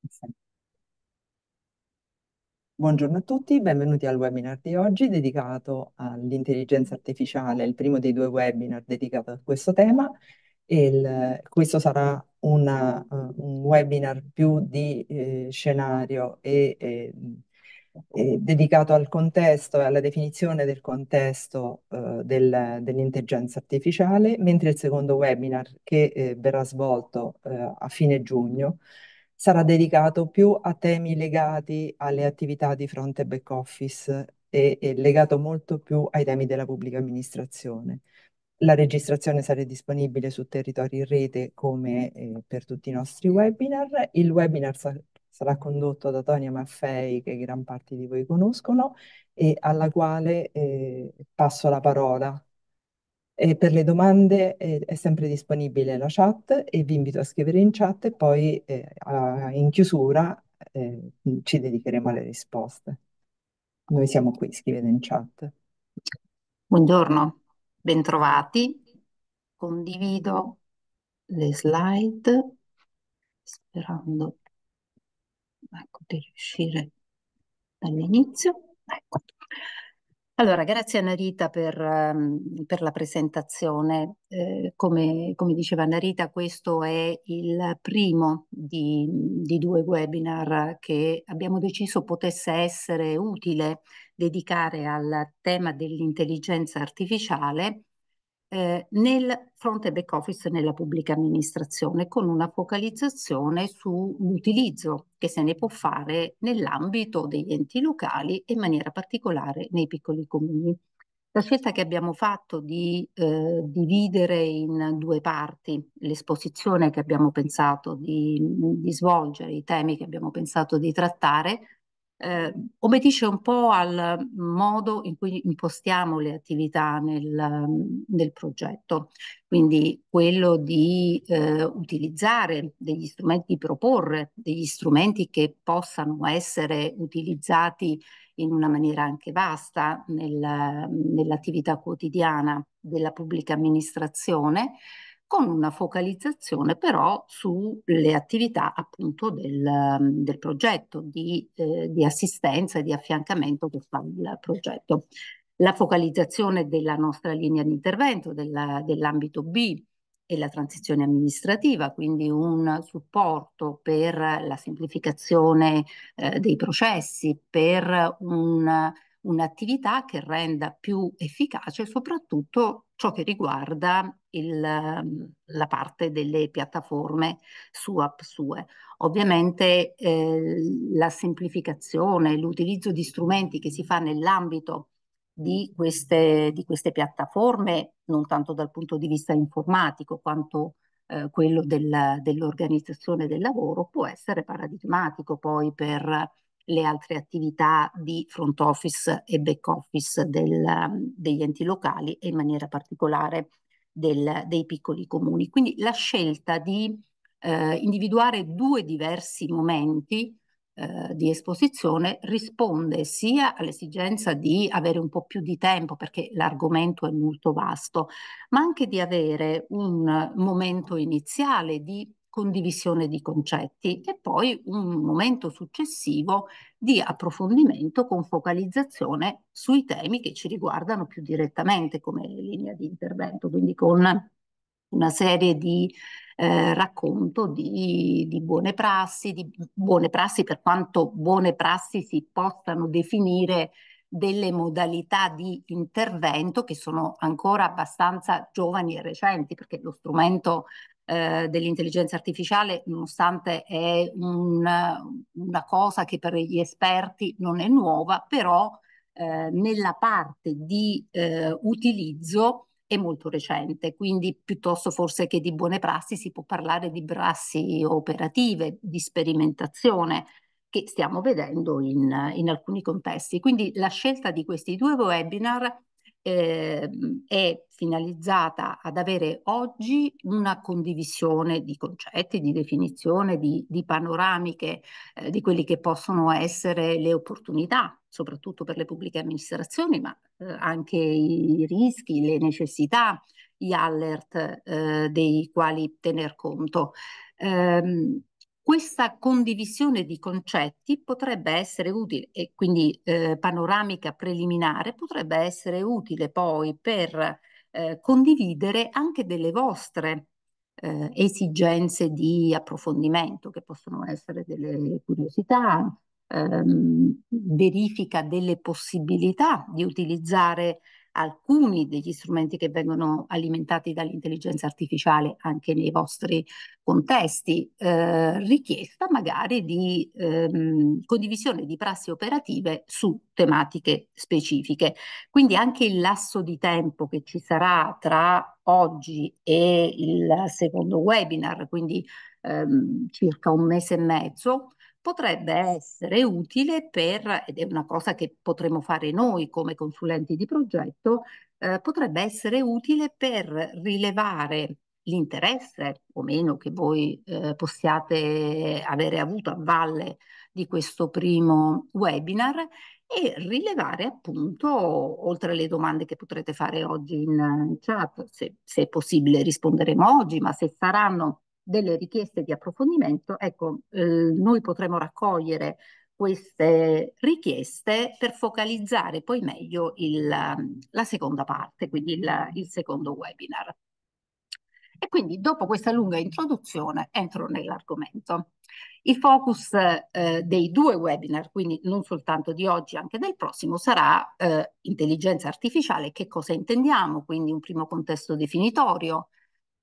Questo. Buongiorno a tutti, benvenuti al webinar di oggi dedicato all'intelligenza artificiale, il primo dei due webinar dedicato a questo tema. Il, questo sarà una, eh, un webinar più di eh, scenario e, e, e, dedicato al contesto e alla definizione del contesto eh, del, dell'intelligenza artificiale, mentre il secondo webinar che eh, verrà svolto eh, a fine giugno sarà dedicato più a temi legati alle attività di front e back office e, e legato molto più ai temi della pubblica amministrazione. La registrazione sarà disponibile su territori in Rete come eh, per tutti i nostri webinar. Il webinar sa sarà condotto da Tonia Maffei, che gran parte di voi conoscono, e alla quale eh, passo la parola e per le domande è, eh, è, sempre disponibile la chat e vi invito a scrivere in chat e poi eh, a, in chiusura eh, ci dedicheremo alle risposte. Noi siamo qui, scrivete in chat. Buongiorno, bentrovati. Condivido le slide sperando ecco, di riuscire dall'inizio. Ecco. Allora, grazie Anna Rita per, ehm, per la presentazione. Eh, come, come, diceva Narita, questo è il primo di, di, due webinar che abbiamo deciso potesse essere utile dedicare al tema dell'intelligenza artificiale eh, nel front e back office nella pubblica amministrazione con una focalizzazione sull'utilizzo che se ne può fare nell'ambito degli enti locali e in maniera particolare nei piccoli comuni. La scelta che abbiamo fatto di eh, dividere in due parti l'esposizione che abbiamo pensato di, di svolgere, i temi che abbiamo pensato di trattare, eh, obbedisce un po' al modo in cui impostiamo le attività nel, nel progetto, quindi quello di eh, utilizzare degli strumenti, di proporre degli strumenti che possano essere utilizzati in una maniera anche vasta nel, nell'attività quotidiana della pubblica amministrazione, con una focalizzazione però sulle attività appunto del, del progetto di, eh, di assistenza e di affiancamento che fa il progetto. La focalizzazione della nostra linea di intervento, dell'ambito dell B, e la transizione amministrativa, quindi un supporto per la semplificazione eh, dei processi, per un un'attività che renda più efficace soprattutto ciò che riguarda il, la parte delle piattaforme su app SUE. Ovviamente eh, la semplificazione, l'utilizzo di strumenti che si fa nell'ambito di queste, di queste piattaforme, non tanto dal punto di vista informatico quanto eh, quello del, dell'organizzazione del lavoro, può essere paradigmatico poi per le altre attività di front office e back office del, degli enti locali e in maniera particolare del, dei piccoli comuni. Quindi la scelta di eh, individuare due diversi momenti eh, di esposizione risponde sia all'esigenza di avere un po' più di tempo perché l'argomento è molto vasto, ma anche di avere un momento iniziale di condivisione di concetti e poi un momento successivo di approfondimento con focalizzazione sui temi che ci riguardano più direttamente come linea di intervento, quindi con una serie di eh, racconto di, di, buone prassi, di buone prassi per quanto buone prassi si possano definire delle modalità di intervento che sono ancora abbastanza giovani e recenti, perché lo strumento eh, dell'intelligenza artificiale, nonostante è un, una cosa che per gli esperti non è nuova, però eh, nella parte di eh, utilizzo è molto recente, quindi piuttosto forse che di buone prassi si può parlare di prassi operative, di sperimentazione che stiamo vedendo in, in alcuni contesti. Quindi la scelta di questi due webinar eh, è finalizzata ad avere oggi una condivisione di concetti, di definizione, di, di panoramiche eh, di quelli che possono essere le opportunità, soprattutto per le pubbliche amministrazioni, ma eh, anche i rischi, le necessità, gli alert eh, dei quali tener conto. Ehm, questa condivisione di concetti potrebbe essere utile e quindi eh, panoramica preliminare potrebbe essere utile poi per eh, condividere anche delle vostre eh, esigenze di approfondimento che possono essere delle curiosità, ehm, verifica delle possibilità di utilizzare alcuni degli strumenti che vengono alimentati dall'intelligenza artificiale anche nei vostri contesti, eh, richiesta magari di ehm, condivisione di prassi operative su tematiche specifiche. Quindi anche il lasso di tempo che ci sarà tra oggi e il secondo webinar, quindi ehm, circa un mese e mezzo, potrebbe essere utile per, ed è una cosa che potremmo fare noi come consulenti di progetto, eh, potrebbe essere utile per rilevare l'interesse o meno che voi eh, possiate avere avuto a valle di questo primo webinar e rilevare appunto, oltre alle domande che potrete fare oggi in chat, se, se è possibile risponderemo oggi, ma se saranno delle richieste di approfondimento, ecco, eh, noi potremo raccogliere queste richieste per focalizzare poi meglio il, la seconda parte, quindi il, il secondo webinar. E quindi dopo questa lunga introduzione entro nell'argomento. Il focus eh, dei due webinar, quindi non soltanto di oggi, anche del prossimo, sarà eh, intelligenza artificiale, che cosa intendiamo, quindi un primo contesto definitorio,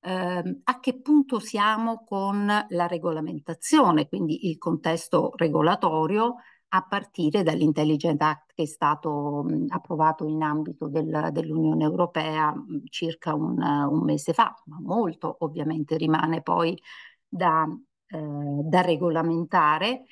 ehm, a che punto siamo con la regolamentazione, quindi il contesto regolatorio a partire dall'Intelligent Act che è stato mh, approvato in ambito del, dell'Unione Europea circa un, un, mese fa, ma molto ovviamente rimane poi da, eh, da regolamentare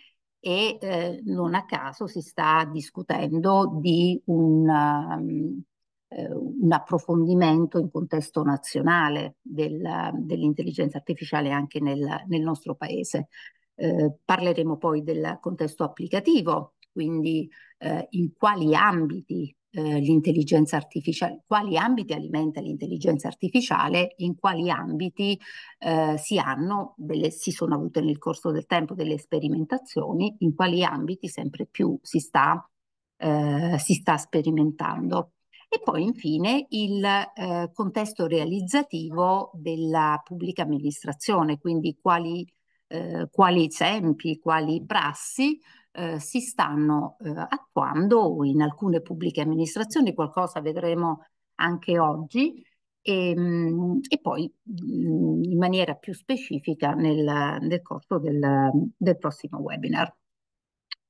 e eh, non a caso si sta discutendo di un, um, eh, un approfondimento in contesto nazionale del, dell'intelligenza artificiale anche nel, nel nostro paese. Eh, parleremo poi del contesto applicativo, quindi eh, in quali ambiti eh, l'intelligenza artificiale, quali ambiti alimenta l'intelligenza artificiale, in quali ambiti eh, si hanno, delle, si sono avute nel corso del tempo delle sperimentazioni, in quali ambiti sempre più si sta, eh, si sta sperimentando. E poi infine il eh, contesto realizzativo della pubblica amministrazione, quindi quali, eh, quali esempi, quali prassi eh, si stanno eh, attuando in alcune pubbliche amministrazioni, qualcosa vedremo anche oggi, e, ehm, e poi mm, in maniera più specifica nel, nel corso del, del, prossimo webinar.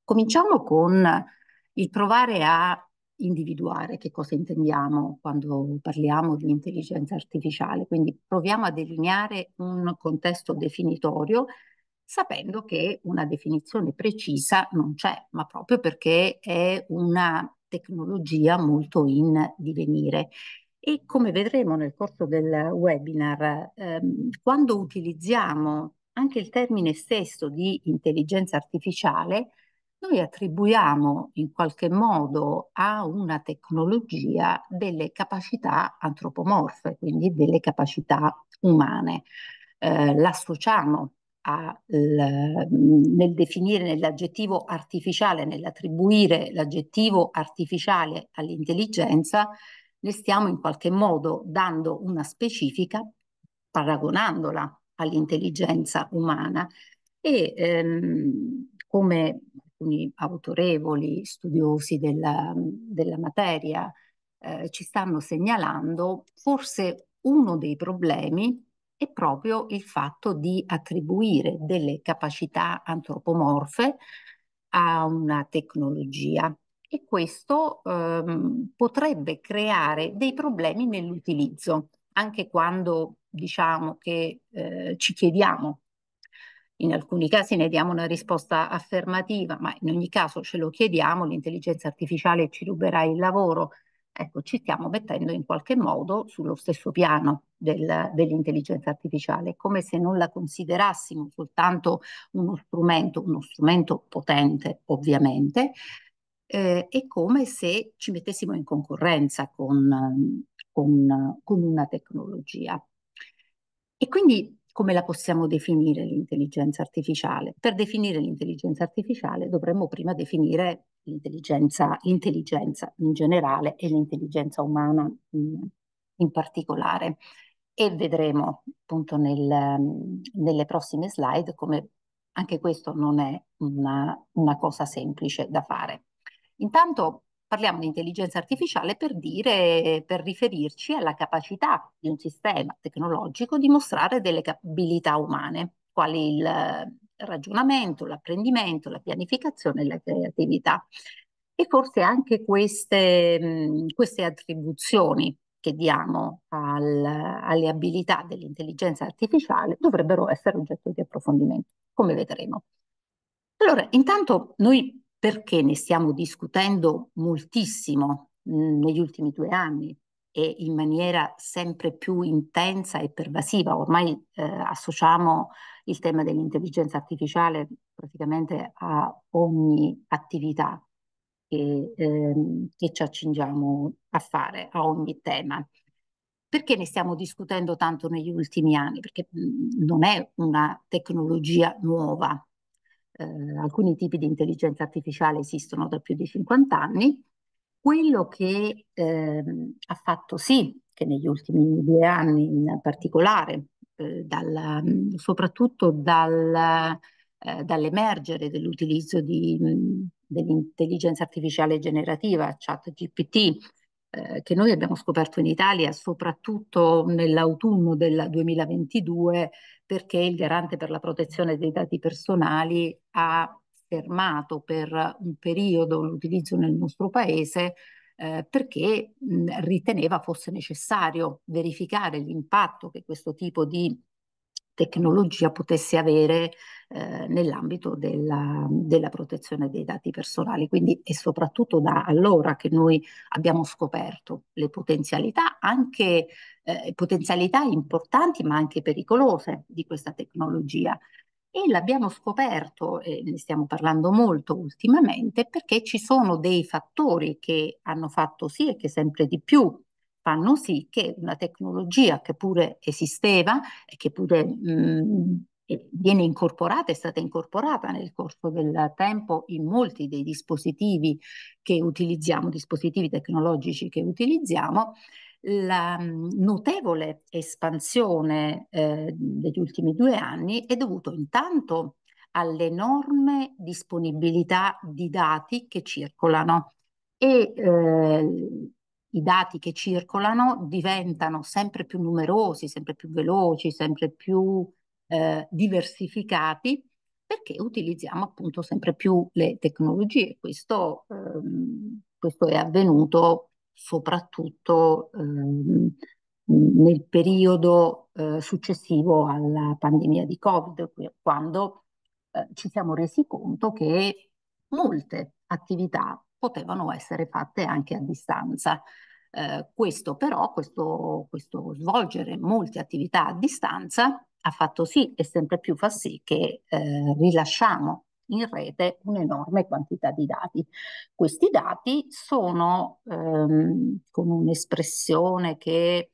Cominciamo con il provare a individuare che cosa intendiamo quando parliamo di intelligenza artificiale, quindi proviamo a delineare un contesto definitorio sapendo che una definizione precisa non c'è, ma proprio perché è una tecnologia molto in divenire. E come vedremo nel corso del webinar, ehm, quando utilizziamo anche il termine stesso di intelligenza artificiale, noi attribuiamo in qualche modo a una tecnologia delle capacità antropomorfe, quindi delle capacità umane. Eh, l'associamo a, mm, nel definire nell'aggettivo artificiale, nell'attribuire l'aggettivo artificiale all'intelligenza, ne stiamo in qualche modo dando una specifica, paragonandola all'intelligenza umana. E ehm, come alcuni autorevoli studiosi della, della materia eh, ci stanno segnalando, forse uno dei problemi è proprio il fatto di attribuire delle capacità antropomorfe a una tecnologia e questo ehm, potrebbe creare dei problemi nell'utilizzo, anche quando diciamo che eh, ci chiediamo in alcuni casi ne diamo una risposta affermativa, ma in ogni caso ce lo chiediamo, l'intelligenza artificiale ci ruberà il lavoro. Ecco, ci stiamo mettendo in qualche modo sullo stesso piano del, dell'intelligenza artificiale, come se non la considerassimo soltanto uno strumento, uno strumento potente ovviamente, eh, e come se ci mettessimo in concorrenza con, con, con una tecnologia. E quindi come la possiamo definire l'intelligenza artificiale? Per definire l'intelligenza artificiale dovremmo prima definire l'intelligenza, l'intelligenza in generale e l'intelligenza umana in, in particolare. E vedremo appunto nel, nelle prossime slide come anche questo non è una, una cosa semplice da fare. Intanto Parliamo di intelligenza artificiale per, dire, per riferirci alla capacità di un sistema tecnologico di mostrare delle abilità umane, quali il ragionamento, l'apprendimento, la pianificazione e la creatività. E forse anche queste, queste attribuzioni che diamo al, alle abilità dell'intelligenza artificiale dovrebbero essere oggetto di approfondimento, come vedremo. Allora, intanto noi perché ne stiamo discutendo moltissimo mm, negli ultimi due anni e in maniera sempre più intensa e pervasiva. Ormai eh, associamo il tema dell'intelligenza artificiale praticamente a ogni attività che, ehm, che ci accingiamo a fare, a ogni tema. Perché ne stiamo discutendo tanto negli ultimi anni? Perché mm, non è una tecnologia nuova, eh, alcuni tipi di intelligenza artificiale esistono da più di 50 anni, quello che eh, ha fatto sì che negli ultimi due anni in particolare, eh, dalla, soprattutto dal, eh, dall'emergere dell'utilizzo dell'intelligenza artificiale generativa, chat GPT, eh, che noi abbiamo scoperto in Italia soprattutto nell'autunno del 2022 perché il garante per la protezione dei dati personali ha fermato per un periodo l'utilizzo nel nostro paese eh, perché mh, riteneva fosse necessario verificare l'impatto che questo tipo di tecnologia potesse avere eh, nell'ambito della, della, protezione dei dati personali. Quindi è soprattutto da allora che noi abbiamo scoperto le potenzialità, anche eh, potenzialità importanti ma anche pericolose di questa tecnologia. E l'abbiamo scoperto, e ne stiamo parlando molto ultimamente, perché ci sono dei fattori che hanno fatto sì e che sempre di più fanno sì che una tecnologia che pure esisteva e che pure mh, viene incorporata, è stata incorporata nel corso del tempo in molti dei dispositivi che utilizziamo, dispositivi tecnologici che utilizziamo, la notevole espansione eh, degli ultimi due anni è dovuto intanto all'enorme disponibilità di dati che circolano e eh, i dati che circolano diventano sempre più numerosi, sempre più veloci, sempre più eh, diversificati, perché utilizziamo appunto sempre più le tecnologie. Questo, ehm, questo è avvenuto soprattutto ehm, nel periodo eh, successivo alla pandemia di Covid, quando eh, ci siamo resi conto che molte attività potevano essere fatte anche a distanza. Eh, questo però, questo, questo, svolgere molte attività a distanza ha fatto sì e sempre più fa sì che eh, rilasciamo in rete un'enorme quantità di dati. Questi dati sono ehm, con un'espressione che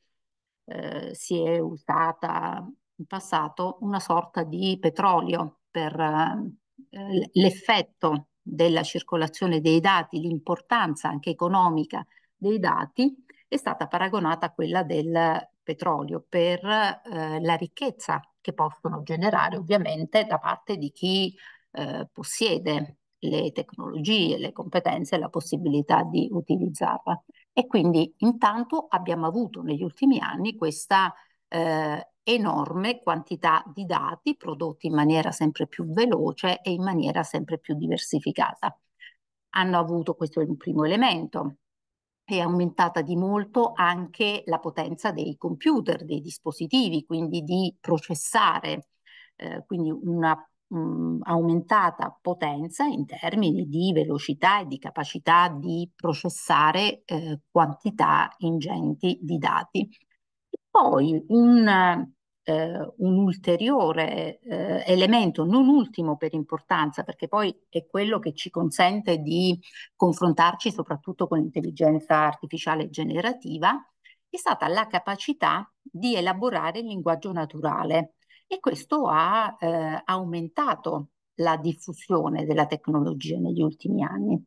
eh, si è usata in passato una sorta di petrolio per eh, l'effetto della circolazione dei dati, l'importanza anche economica dei dati, è stata paragonata a quella del petrolio per eh, la ricchezza che possono generare ovviamente da parte di chi eh, possiede le tecnologie, le competenze e la possibilità di utilizzarla. E quindi intanto abbiamo avuto negli ultimi anni questa eh, enorme quantità di dati prodotti in maniera sempre più veloce e in maniera sempre più diversificata. Hanno avuto, questo è un primo elemento, è aumentata di molto anche la potenza dei computer, dei dispositivi, quindi di processare, eh, quindi una mh, mm, aumentata potenza in termini di velocità e di capacità di processare eh, quantità ingenti di dati. Poi un, eh, un ulteriore eh, elemento, non ultimo per importanza, perché poi è quello che ci consente di confrontarci soprattutto con l'intelligenza artificiale generativa, è stata la capacità di elaborare il linguaggio naturale e questo ha eh, aumentato la diffusione della tecnologia negli ultimi anni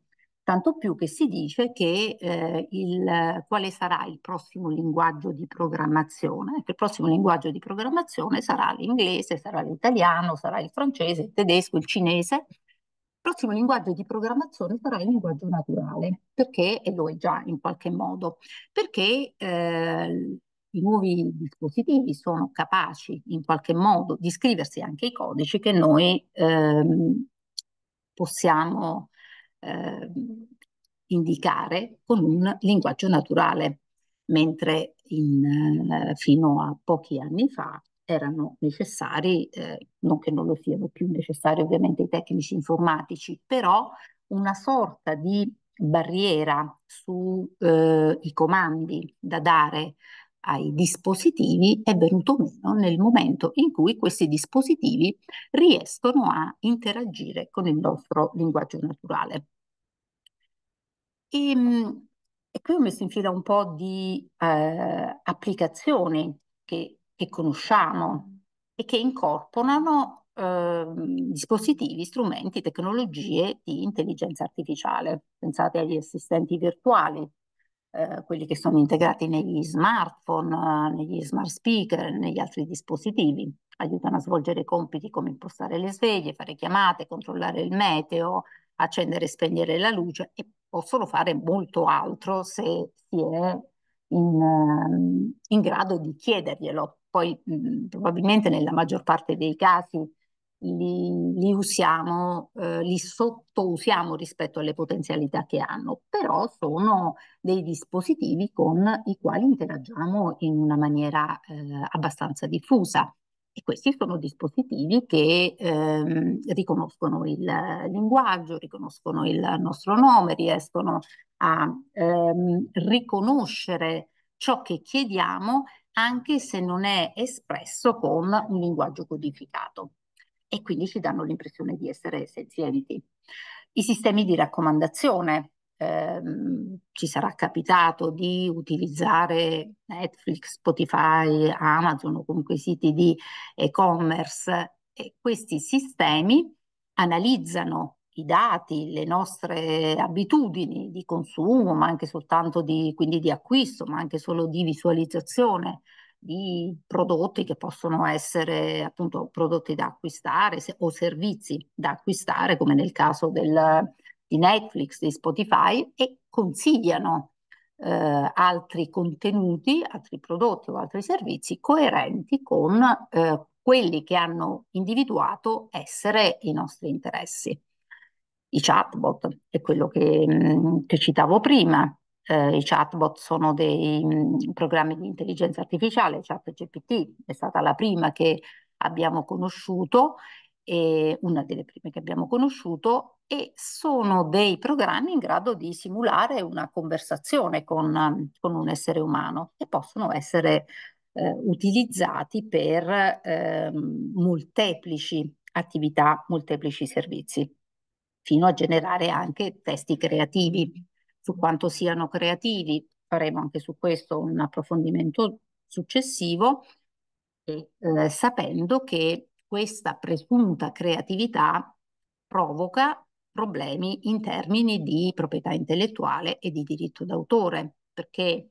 tanto più che si dice che eh, il, quale sarà il prossimo linguaggio di programmazione. che Il prossimo linguaggio di programmazione sarà l'inglese, sarà l'italiano, sarà il francese, il tedesco, il cinese. Il prossimo linguaggio di programmazione sarà il linguaggio naturale, perché, e lo è già in qualche modo, perché eh, i nuovi dispositivi sono capaci in qualche modo di scriversi anche i codici che noi ehm, possiamo eh, indicare con un linguaggio naturale, mentre in, eh, fino a pochi anni fa erano necessari, eh, non che non lo siano più necessari ovviamente i tecnici informatici, però una sorta di barriera sui eh, comandi da dare ai dispositivi è venuto meno nel momento in cui questi dispositivi riescono a interagire con il nostro linguaggio naturale. Ehm, e, e qui ho messo in fila un po' di eh, applicazioni che, che, conosciamo e che incorporano eh, dispositivi, strumenti, tecnologie di intelligenza artificiale. Pensate agli assistenti virtuali, eh, quelli che sono integrati negli smartphone, negli smart speaker, negli altri dispositivi. Aiutano a svolgere compiti come impostare le sveglie, fare chiamate, controllare il meteo, accendere e spegnere la luce e possono fare molto altro se si è in, ehm, in grado di chiederglielo. Poi mh, mm, probabilmente nella maggior parte dei casi li, li usiamo, eh, li sottousiamo rispetto alle potenzialità che hanno, però sono dei dispositivi con i quali interagiamo in una maniera eh, abbastanza diffusa. E questi sono dispositivi che ehm, riconoscono il linguaggio, riconoscono il nostro nome, riescono a ehm, riconoscere ciò che chiediamo anche se non è espresso con un linguaggio codificato e quindi ci danno l'impressione di essere senzienti. I sistemi di raccomandazione, ehm, ci sarà capitato di utilizzare Netflix, Spotify, Amazon o comunque siti di e-commerce e questi sistemi analizzano i dati, le nostre abitudini di consumo, ma anche soltanto di, quindi di acquisto, ma anche solo di visualizzazione di prodotti che possono essere appunto prodotti da acquistare se, o servizi da acquistare, come nel caso del, di Netflix, di Spotify, e consigliano eh, altri contenuti, altri prodotti o altri servizi coerenti con eh, quelli che hanno individuato essere i nostri interessi. I chatbot è quello che, mm, che citavo prima, eh, i chatbot sono dei mh, mm, programmi di intelligenza artificiale, ChatGPT è stata la prima che abbiamo conosciuto, e una delle prime che abbiamo conosciuto, e sono dei programmi in grado di simulare una conversazione con, con un essere umano e possono essere eh, utilizzati per eh, molteplici attività, molteplici servizi, fino a generare anche testi creativi su quanto siano creativi, faremo anche su questo un approfondimento successivo, e, eh, sapendo che questa presunta creatività provoca problemi in termini di proprietà intellettuale e di diritto d'autore, perché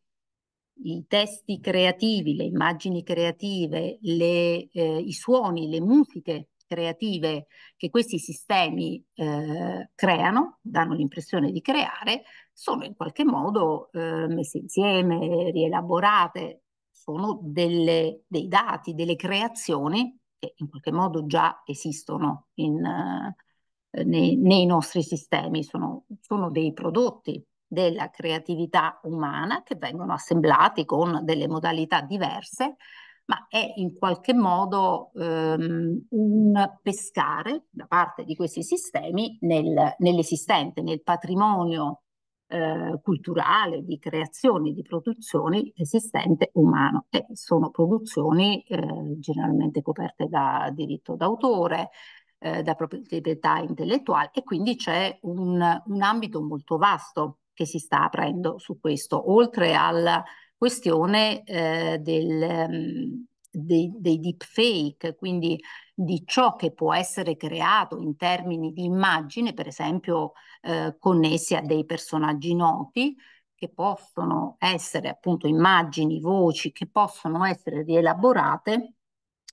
i testi creativi, le immagini creative, le, eh, i suoni, le musiche creative che questi sistemi eh, creano, danno l'impressione di creare, sono in qualche modo eh, messe insieme, rielaborate, sono delle, dei dati, delle creazioni che in qualche modo già esistono in, eh, nei, nei, nostri sistemi, sono, sono dei prodotti della creatività umana che vengono assemblati con delle modalità diverse, ma è in qualche modo ehm, un pescare da parte di questi sistemi nel, nell'esistente, nel patrimonio eh, culturale, di creazione, di produzione esistente umano e sono produzioni eh, generalmente coperte da diritto d'autore, eh, da proprietà intellettuale e quindi c'è un, un ambito molto vasto che si sta aprendo su questo, oltre alla questione eh, del, mm, dei, dei deepfake, quindi di ciò che può essere creato in termini di immagine, per esempio eh, connessi a dei personaggi noti, che possono essere appunto immagini, voci che possono essere rielaborate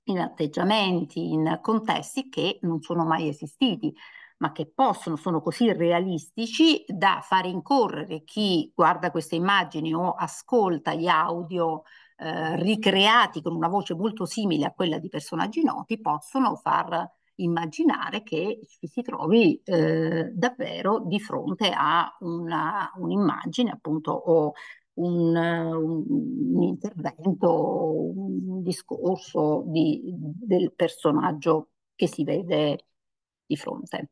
in atteggiamenti, in contesti che non sono mai esistiti, ma che possono, sono così realistici da far incorrere chi guarda queste immagini o ascolta gli audio eh, ricreati con una voce molto simile a quella di personaggi noti possono far immaginare che ci si trovi eh, davvero di fronte a una, un'immagine appunto o un, un, intervento, un discorso di, del personaggio che si vede di fronte.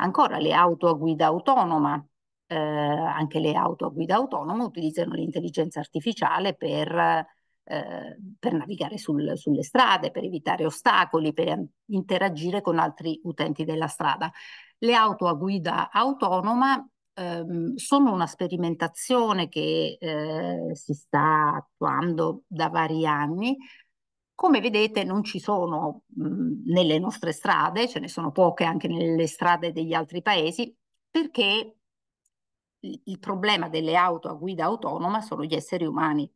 Ancora le auto a guida autonoma, eh, anche le auto a guida autonoma utilizzano l'intelligenza artificiale per eh, per navigare sul, sulle strade, per evitare ostacoli, per interagire con altri utenti della strada. Le auto a guida autonoma ehm, sono una sperimentazione che eh, si sta attuando da vari anni. Come vedete non ci sono mh, mhmm, nelle nostre strade, ce ne sono poche anche nelle strade degli altri paesi, perché il problema delle auto a guida autonoma sono gli esseri umani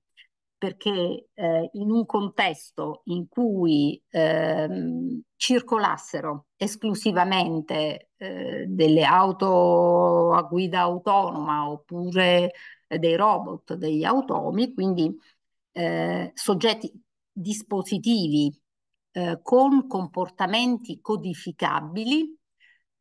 perché eh, in un contesto in cui ehm, circolassero esclusivamente eh, delle auto a guida autonoma oppure eh, dei robot, degli automi, quindi eh, soggetti dispositivi eh, con comportamenti codificabili,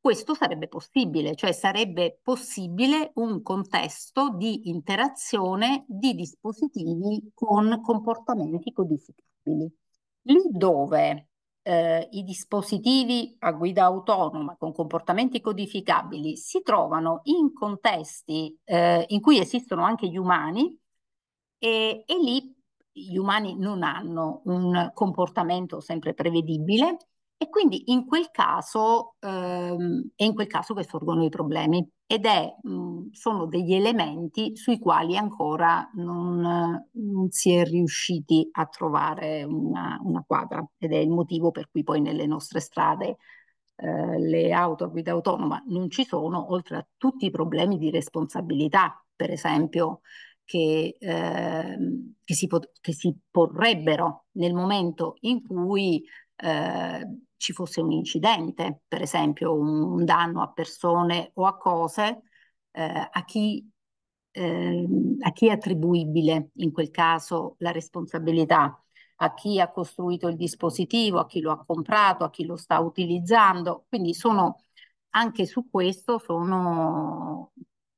questo sarebbe possibile, cioè sarebbe possibile un contesto di interazione di dispositivi con comportamenti codificabili. Lì dove eh, i dispositivi a guida autonoma con comportamenti codificabili si trovano in contesti eh, in cui esistono anche gli umani e, e lì gli umani non hanno un comportamento sempre prevedibile e quindi in quel caso, ehm, è in quel caso che sorgono i problemi ed è, mh, mhmm, sono degli elementi sui quali ancora non, non si è riusciti a trovare una, una, quadra ed è il motivo per cui poi nelle nostre strade eh, le auto a guida autonoma non ci sono, oltre a tutti i problemi di responsabilità, per esempio, che, eh, che, si, che si porrebbero nel momento in cui Ehm, ci fosse un incidente, per esempio un, un danno a persone o a cose, eh, a, chi, eh, a chi è attribuibile in quel caso la responsabilità, a chi ha costruito il dispositivo, a chi lo ha comprato, a chi lo sta utilizzando. Quindi sono anche su questo sono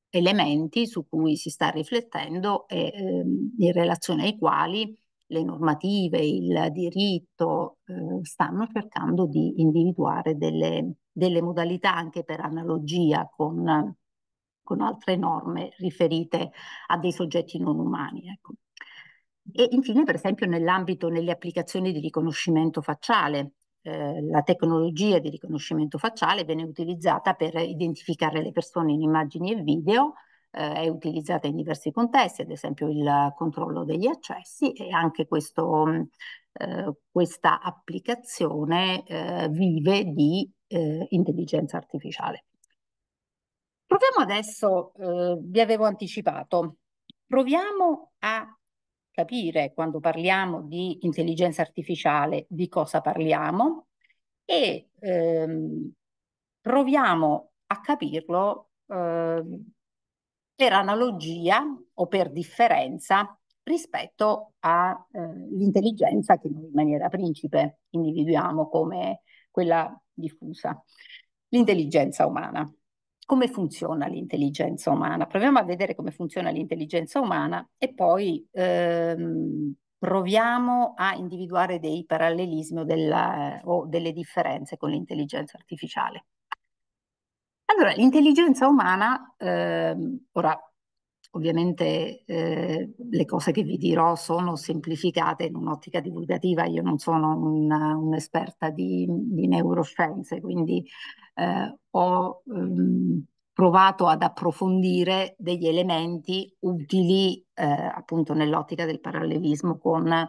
elementi su cui si sta riflettendo e ehm, in relazione ai quali le normative, il diritto eh, stanno cercando di individuare delle, delle modalità anche per analogia con, con, altre norme riferite a dei soggetti non umani. Ecco. E infine, per esempio, nell'ambito delle applicazioni di riconoscimento facciale, eh, la tecnologia di riconoscimento facciale viene utilizzata per identificare le persone in immagini e video eh, è utilizzata in diversi contesti, ad esempio il controllo degli accessi e anche questo, mm, eh, questa applicazione eh, vive di eh, intelligenza artificiale. Proviamo adesso, eh, vi avevo anticipato, proviamo a capire quando parliamo di intelligenza artificiale di cosa parliamo e ehm, proviamo a capirlo eh, per analogia o per differenza rispetto all'intelligenza eh, che noi in maniera principe individuiamo come quella diffusa, l'intelligenza umana. Come funziona l'intelligenza umana? Proviamo a vedere come funziona l'intelligenza umana e poi ehm, proviamo a individuare dei parallelismi o, della, o delle differenze con l'intelligenza artificiale. Allora, l'intelligenza umana, ehm, ora ovviamente eh, le cose che vi dirò sono semplificate in un'ottica divulgativa, io non sono una, un'esperta di, di, neuroscienze, quindi eh, ho ehm, provato ad approfondire degli elementi utili eh, appunto nell'ottica del parallelismo con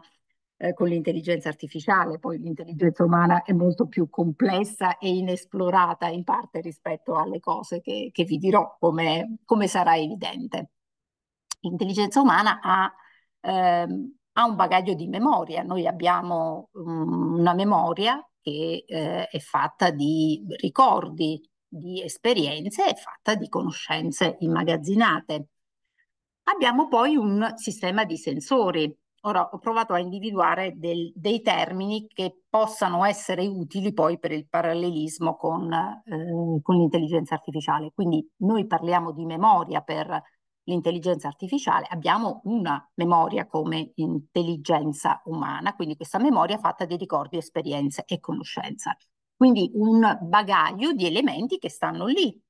eh, con l'intelligenza artificiale, poi l'intelligenza umana è molto più complessa e inesplorata in parte rispetto alle cose che, che vi dirò, come, come, sarà evidente. L'intelligenza umana ha, ehm, ha, un bagaglio di memoria, noi abbiamo um, una memoria che eh, è fatta di ricordi, di esperienze, è fatta di conoscenze immagazzinate. Abbiamo poi un sistema di sensori Ora ho provato a individuare del, dei termini che possano essere utili poi per il parallelismo con, eh, con l'intelligenza artificiale. Quindi noi parliamo di memoria per l'intelligenza artificiale, abbiamo una memoria come intelligenza umana, quindi questa memoria fatta di ricordi, esperienze e conoscenza. Quindi un bagaglio di elementi che stanno lì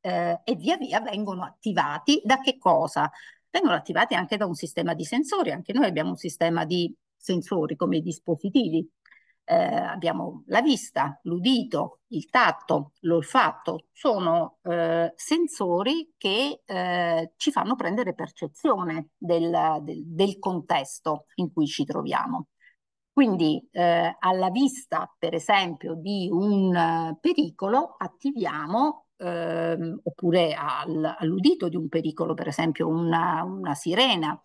eh, e via via vengono attivati da che cosa? vengono attivati anche da un sistema di sensori. Anche noi abbiamo un sistema di sensori come dispositivi. Eh, abbiamo la vista, l'udito, il tatto, l'olfatto, sono eh, sensori che eh, ci fanno prendere percezione del, del, del contesto in cui ci troviamo. Quindi eh, alla vista, per esempio, di un eh, pericolo attiviamo ehm, oppure al, all'udito di un pericolo, per esempio una, una sirena,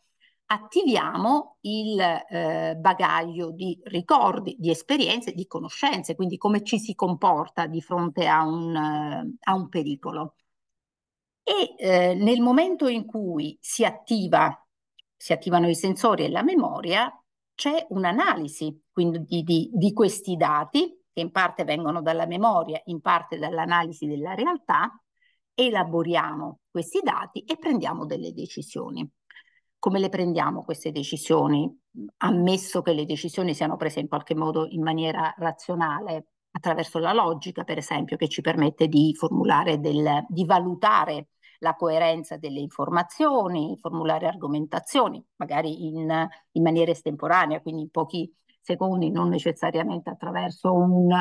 attiviamo il eh, bagaglio di ricordi, di esperienze, di conoscenze, quindi come ci si comporta di fronte a un, a un pericolo. E eh, nel momento in cui si, attiva, si attivano i sensori e la memoria, c'è un'analisi quindi di, di questi dati che in parte vengono dalla memoria, in parte dall'analisi della realtà, elaboriamo questi dati e prendiamo delle decisioni. Come le prendiamo queste decisioni? Ammesso che le decisioni siano prese in qualche modo in maniera razionale, attraverso la logica, per esempio, che ci permette di formulare del, di valutare la coerenza delle informazioni, formulare argomentazioni, magari in, in maniera estemporanea, quindi in pochi secondi non necessariamente attraverso un,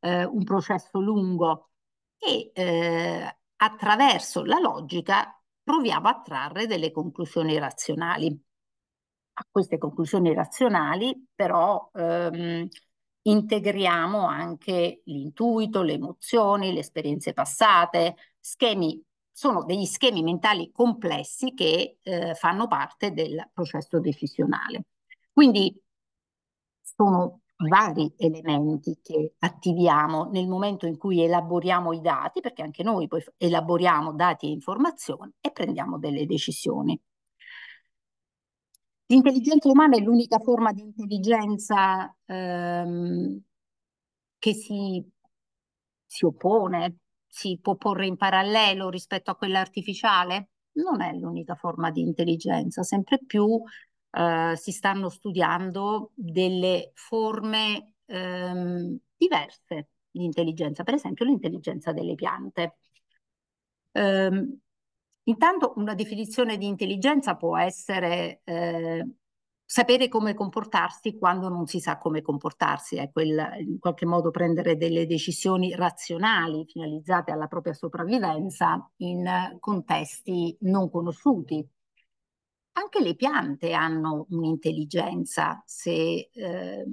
eh, un processo lungo e eh, attraverso la logica proviamo a trarre delle conclusioni razionali. A queste conclusioni razionali però ehm, integriamo anche l'intuito, le emozioni, le esperienze passate, schemi, sono degli schemi mentali complessi che eh, fanno parte del processo decisionale. Quindi sono vari elementi che attiviamo nel momento in cui elaboriamo i dati, perché anche noi poi elaboriamo dati e informazioni e prendiamo delle decisioni. L'intelligenza umana è l'unica forma di intelligenza ehm, che si, si oppone, si può porre in parallelo rispetto a quella artificiale? Non è l'unica forma di intelligenza, sempre più eh, si stanno studiando delle forme ehm, diverse di intelligenza, per esempio l'intelligenza delle piante. Ehm, intanto una definizione di intelligenza può essere eh, sapere come comportarsi quando non si sa come comportarsi, è quel, in qualche modo prendere delle decisioni razionali finalizzate alla propria sopravvivenza in contesti non conosciuti anche le piante hanno un'intelligenza se, eh,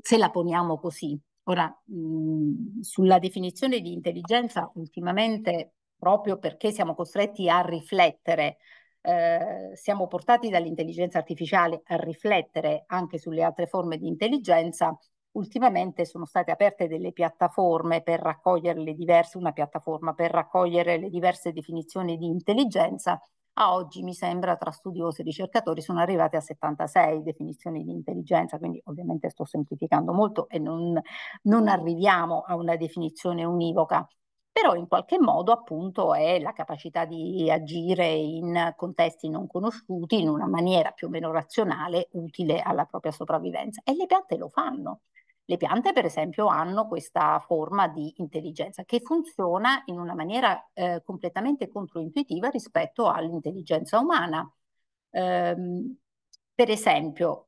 se la poniamo così. Ora, mh, mhmm, sulla definizione di intelligenza, ultimamente, proprio perché siamo costretti a riflettere, eh, siamo portati dall'intelligenza artificiale a riflettere anche sulle altre forme di intelligenza, ultimamente sono state aperte delle piattaforme per raccogliere le diverse, una piattaforma per raccogliere le diverse definizioni di intelligenza a oggi mi sembra tra studiosi e ricercatori sono arrivati a 76 definizioni di intelligenza, quindi ovviamente sto semplificando molto e non, non arriviamo a una definizione univoca però in qualche modo appunto è la capacità di agire in contesti non conosciuti in una maniera più o meno razionale utile alla propria sopravvivenza e le piante lo fanno. Le piante, per esempio, hanno questa forma di intelligenza che funziona in una maniera eh, completamente controintuitiva rispetto all'intelligenza umana. Ehm, per esempio,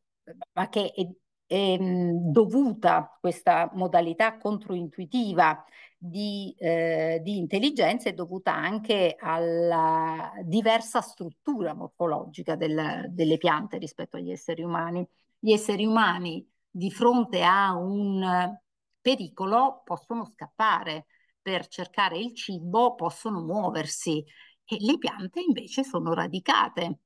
ma che è, è mm, dovuta questa modalità controintuitiva di, eh, di, intelligenza è dovuta anche alla diversa struttura morfologica del, delle piante rispetto agli esseri umani. Gli esseri umani di fronte a un eh, pericolo possono scappare per cercare il cibo, possono muoversi e le piante invece sono radicate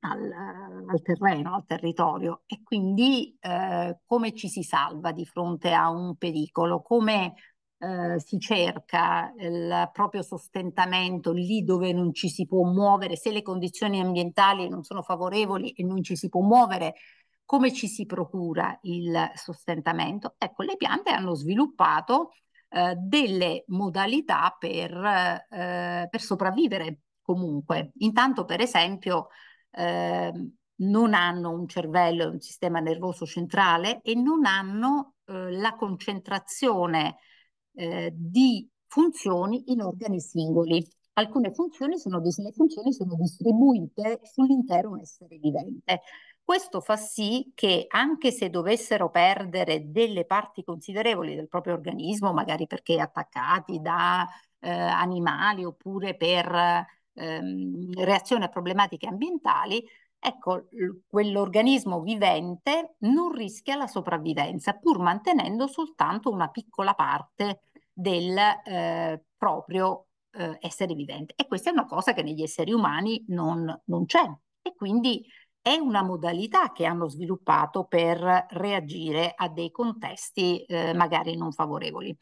al, eh, al terreno, al territorio e quindi eh, come ci si salva di fronte a un pericolo, come eh, si cerca il proprio sostentamento lì dove non ci si può muovere, se le condizioni ambientali non sono favorevoli e non ci si può muovere, come ci si procura il sostentamento? Ecco, le piante hanno sviluppato eh, delle modalità per, eh, per, sopravvivere comunque. Intanto, per esempio, eh, non hanno un cervello e un sistema nervoso centrale e non hanno eh, la concentrazione eh, di funzioni in organi singoli. Alcune funzioni sono, funzioni sono distribuite sull'intero essere vivente. Questo fa sì che anche se dovessero perdere delle parti considerevoli del proprio organismo, magari perché attaccati da eh, animali oppure per ehm, reazioni a problematiche ambientali, ecco, quell'organismo vivente non rischia la sopravvivenza, pur mantenendo soltanto una piccola parte del eh, proprio eh, essere vivente. E questa è una cosa che negli esseri umani non, non c'è. E quindi è una modalità che hanno sviluppato per reagire a dei contesti eh, magari non favorevoli.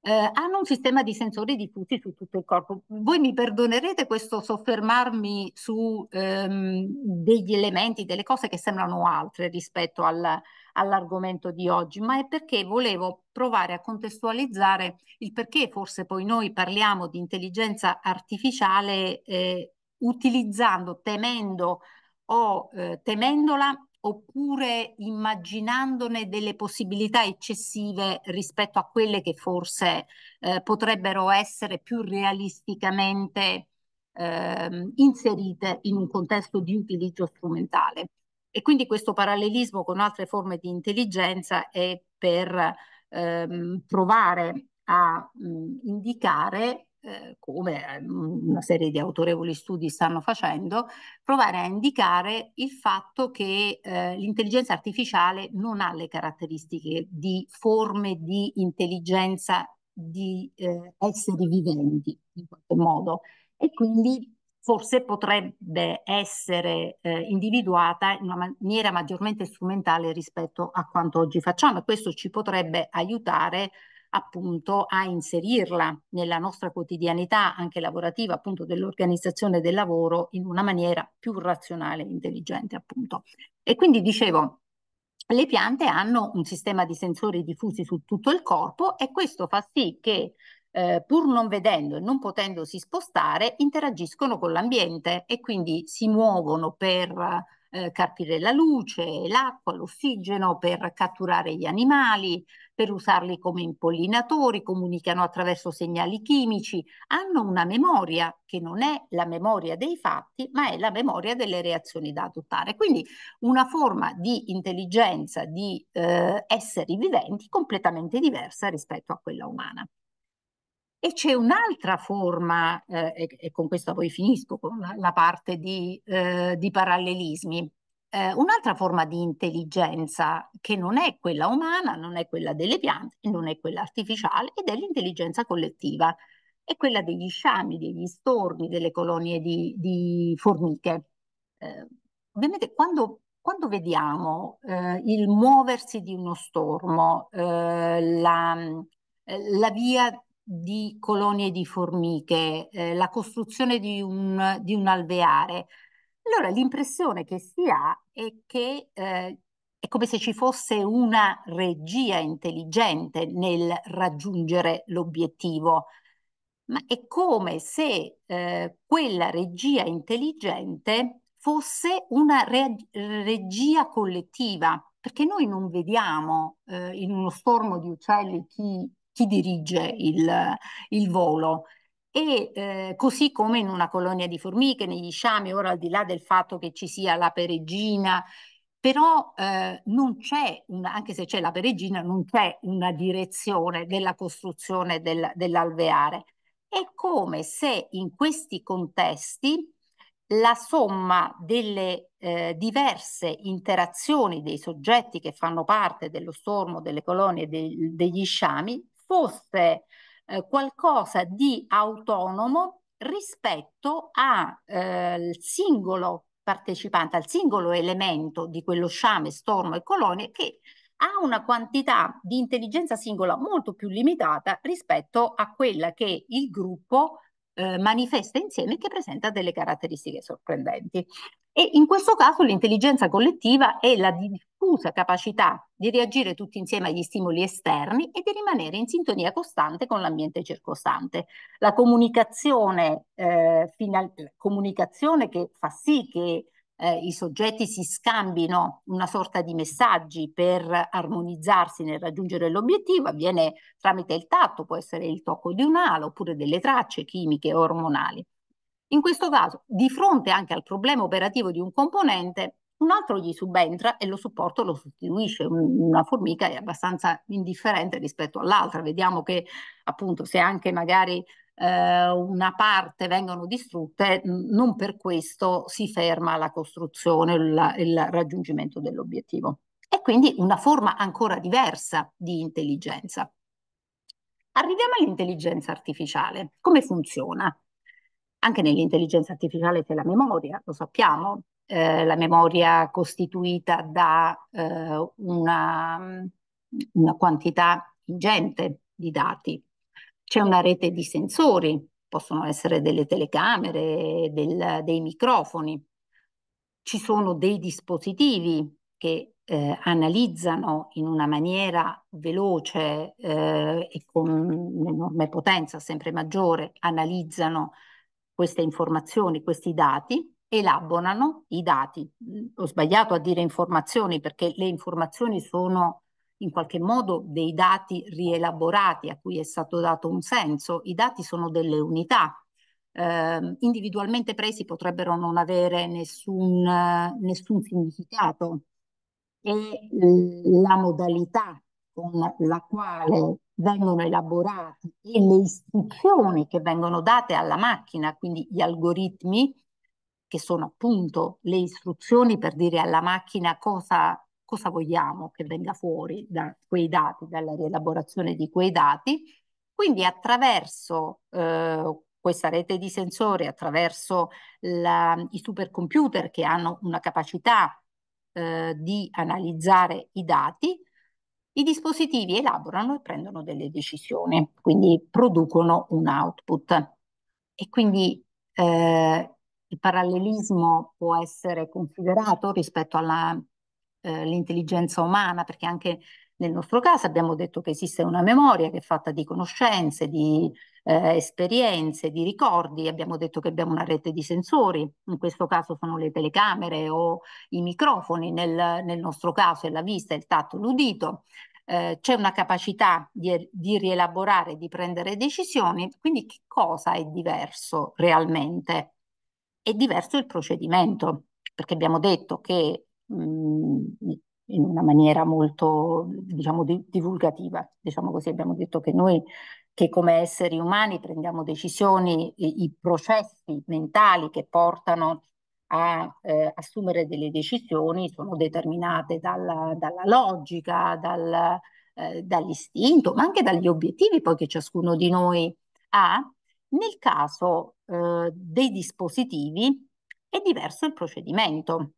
Eh, hanno un sistema di sensori diffusi su tutto il corpo. Voi mi perdonerete questo soffermarmi su ehm, degli elementi, delle cose che sembrano altre rispetto al, all'argomento di oggi, ma è perché volevo provare a contestualizzare il perché forse poi noi parliamo di intelligenza artificiale eh, utilizzando, temendo o eh, temendola oppure immaginandone delle possibilità eccessive rispetto a quelle che forse eh, potrebbero essere più realisticamente eh, inserite in un contesto di utilizzo strumentale. E quindi questo parallelismo con altre forme di intelligenza è per ehm, provare a mh, indicare eh, come mm, una serie di autorevoli studi stanno facendo, provare a indicare il fatto che eh, l'intelligenza artificiale non ha le caratteristiche di forme di intelligenza di eh, esseri viventi, in qualche modo, e quindi forse potrebbe essere eh, individuata in una maniera maggiormente strumentale rispetto a quanto oggi facciamo e questo ci potrebbe aiutare a appunto a inserirla nella nostra quotidianità anche lavorativa appunto dell'organizzazione del lavoro in una maniera più razionale e intelligente appunto. E quindi dicevo le piante hanno un sistema di sensori diffusi su tutto il corpo e questo fa sì che eh, pur non vedendo e non potendosi spostare interagiscono con l'ambiente e quindi si muovono per eh, capire la luce, l'acqua, l'ossigeno, per catturare gli animali, per usarli come impollinatori, comunicano attraverso segnali chimici, hanno una memoria che non è la memoria dei fatti, ma è la memoria delle reazioni da adottare. Quindi una forma di intelligenza di eh, esseri viventi completamente diversa rispetto a quella umana. E c'è un'altra forma, eh, e, e, con questo poi finisco, con la parte di, eh, di parallelismi, eh, un'altra forma di intelligenza che non è quella umana, non è quella delle piante, non è quella artificiale ed è l'intelligenza collettiva, è quella degli sciami, degli storni, delle colonie di, di formiche. Eh, ovviamente quando, quando vediamo eh, il muoversi di uno stormo, eh, la, eh, la via di colonie di formiche, eh, la costruzione di un, di un alveare, allora l'impressione che si ha è che eh, è come se ci fosse una regia intelligente nel raggiungere l'obiettivo, ma è come se eh, quella regia intelligente fosse una re regia collettiva, perché noi non vediamo eh, in uno stormo di uccelli chi, chi dirige il, il volo, e eh, così come in una colonia di formiche, negli sciami, ora al di là del fatto che ci sia la peregina, però eh, non c'è, una, anche se c'è la peregina, non c'è una direzione della costruzione del, dell'alveare. È come se in questi contesti la somma delle eh, diverse interazioni dei soggetti che fanno parte dello stormo, delle colonie, dei, degli sciami, fosse eh, qualcosa di autonomo rispetto al eh, singolo partecipante, al singolo elemento di quello sciame, stormo e colonie che ha una quantità di intelligenza singola molto più limitata rispetto a quella che il gruppo eh, manifesta insieme e che presenta delle caratteristiche sorprendenti. E in questo caso l'intelligenza collettiva è la, diffusa capacità di reagire tutti insieme agli stimoli esterni e di rimanere in sintonia costante con l'ambiente circostante. La comunicazione, eh, final- comunicazione che fa sì che eh, i soggetti si scambino una sorta di messaggi per armonizzarsi nel raggiungere l'obiettivo avviene tramite il tatto, può essere il tocco di un'ala oppure delle tracce chimiche o ormonali. In questo caso, di fronte anche al problema operativo di un componente, un altro gli subentra e lo supporta, lo sostituisce. Una formica è abbastanza indifferente rispetto all'altra. Vediamo che appunto se anche magari eh, una parte vengono distrutte, non per questo si ferma la costruzione, la, il raggiungimento dell'obiettivo. E quindi una forma ancora diversa di intelligenza. Arriviamo all'intelligenza artificiale. Come funziona? Anche nell'intelligenza artificiale c'è la memoria, lo sappiamo, eh, la memoria costituita da eh, una, una quantità ingente di dati. C'è una rete di sensori, possono essere delle telecamere, del, dei microfoni. Ci sono dei dispositivi che eh, analizzano in una maniera veloce eh, e con un'enorme potenza sempre maggiore, analizzano queste informazioni, questi dati elaborano i dati. Ho sbagliato a dire informazioni perché le informazioni sono in qualche modo dei dati rielaborati a cui è stato dato un senso. I dati sono delle unità. Eh, individualmente presi potrebbero non avere nessun, nessun significato e la modalità con la quale vengono elaborati e le istruzioni che vengono date alla macchina, quindi gli algoritmi, che sono appunto le istruzioni per dire alla macchina cosa, cosa vogliamo che venga fuori da quei dati, dalla rielaborazione di quei dati. Quindi attraverso eh, questa rete di sensori, attraverso la, i supercomputer che hanno una capacità eh, di analizzare i dati, i dispositivi elaborano e prendono delle decisioni, quindi producono un output. E quindi eh, il parallelismo può essere considerato rispetto all'intelligenza eh, umana, perché anche nel nostro caso abbiamo detto che esiste una memoria che è fatta di conoscenze, di eh, esperienze, di ricordi, abbiamo detto che abbiamo una rete di sensori, in questo caso sono le telecamere o i microfoni, nel, nel nostro caso è la vista, il tatto, l'udito. Eh, c'è una capacità di, di rielaborare, di prendere decisioni, quindi che cosa è diverso realmente? è diverso il procedimento, perché abbiamo detto che mh, mhmm, in una maniera molto diciamo, di, divulgativa, diciamo così, abbiamo detto che noi che come esseri umani prendiamo decisioni, i, i processi mentali che portano a eh, assumere delle decisioni sono determinate dalla, dalla logica, dal, eh, dall'istinto, ma anche dagli obiettivi poi che ciascuno di noi ha. Nel caso eh, dei dispositivi è diverso il procedimento.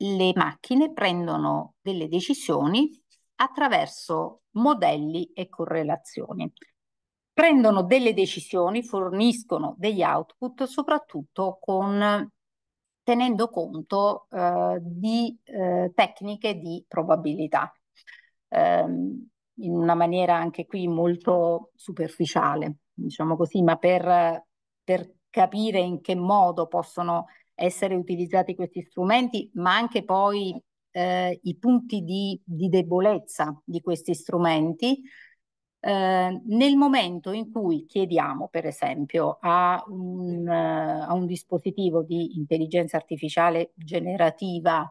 Le macchine prendono delle decisioni attraverso modelli e correlazioni. Prendono delle decisioni, forniscono degli output soprattutto con, tenendo conto eh, di eh, tecniche di probabilità. Um, in una maniera anche qui molto superficiale, diciamo così, ma per, per capire in che modo possono essere utilizzati questi strumenti, ma anche poi eh, i punti di, di, debolezza di questi strumenti. Eh, nel momento in cui chiediamo, per esempio, a un, eh, a un dispositivo di intelligenza artificiale generativa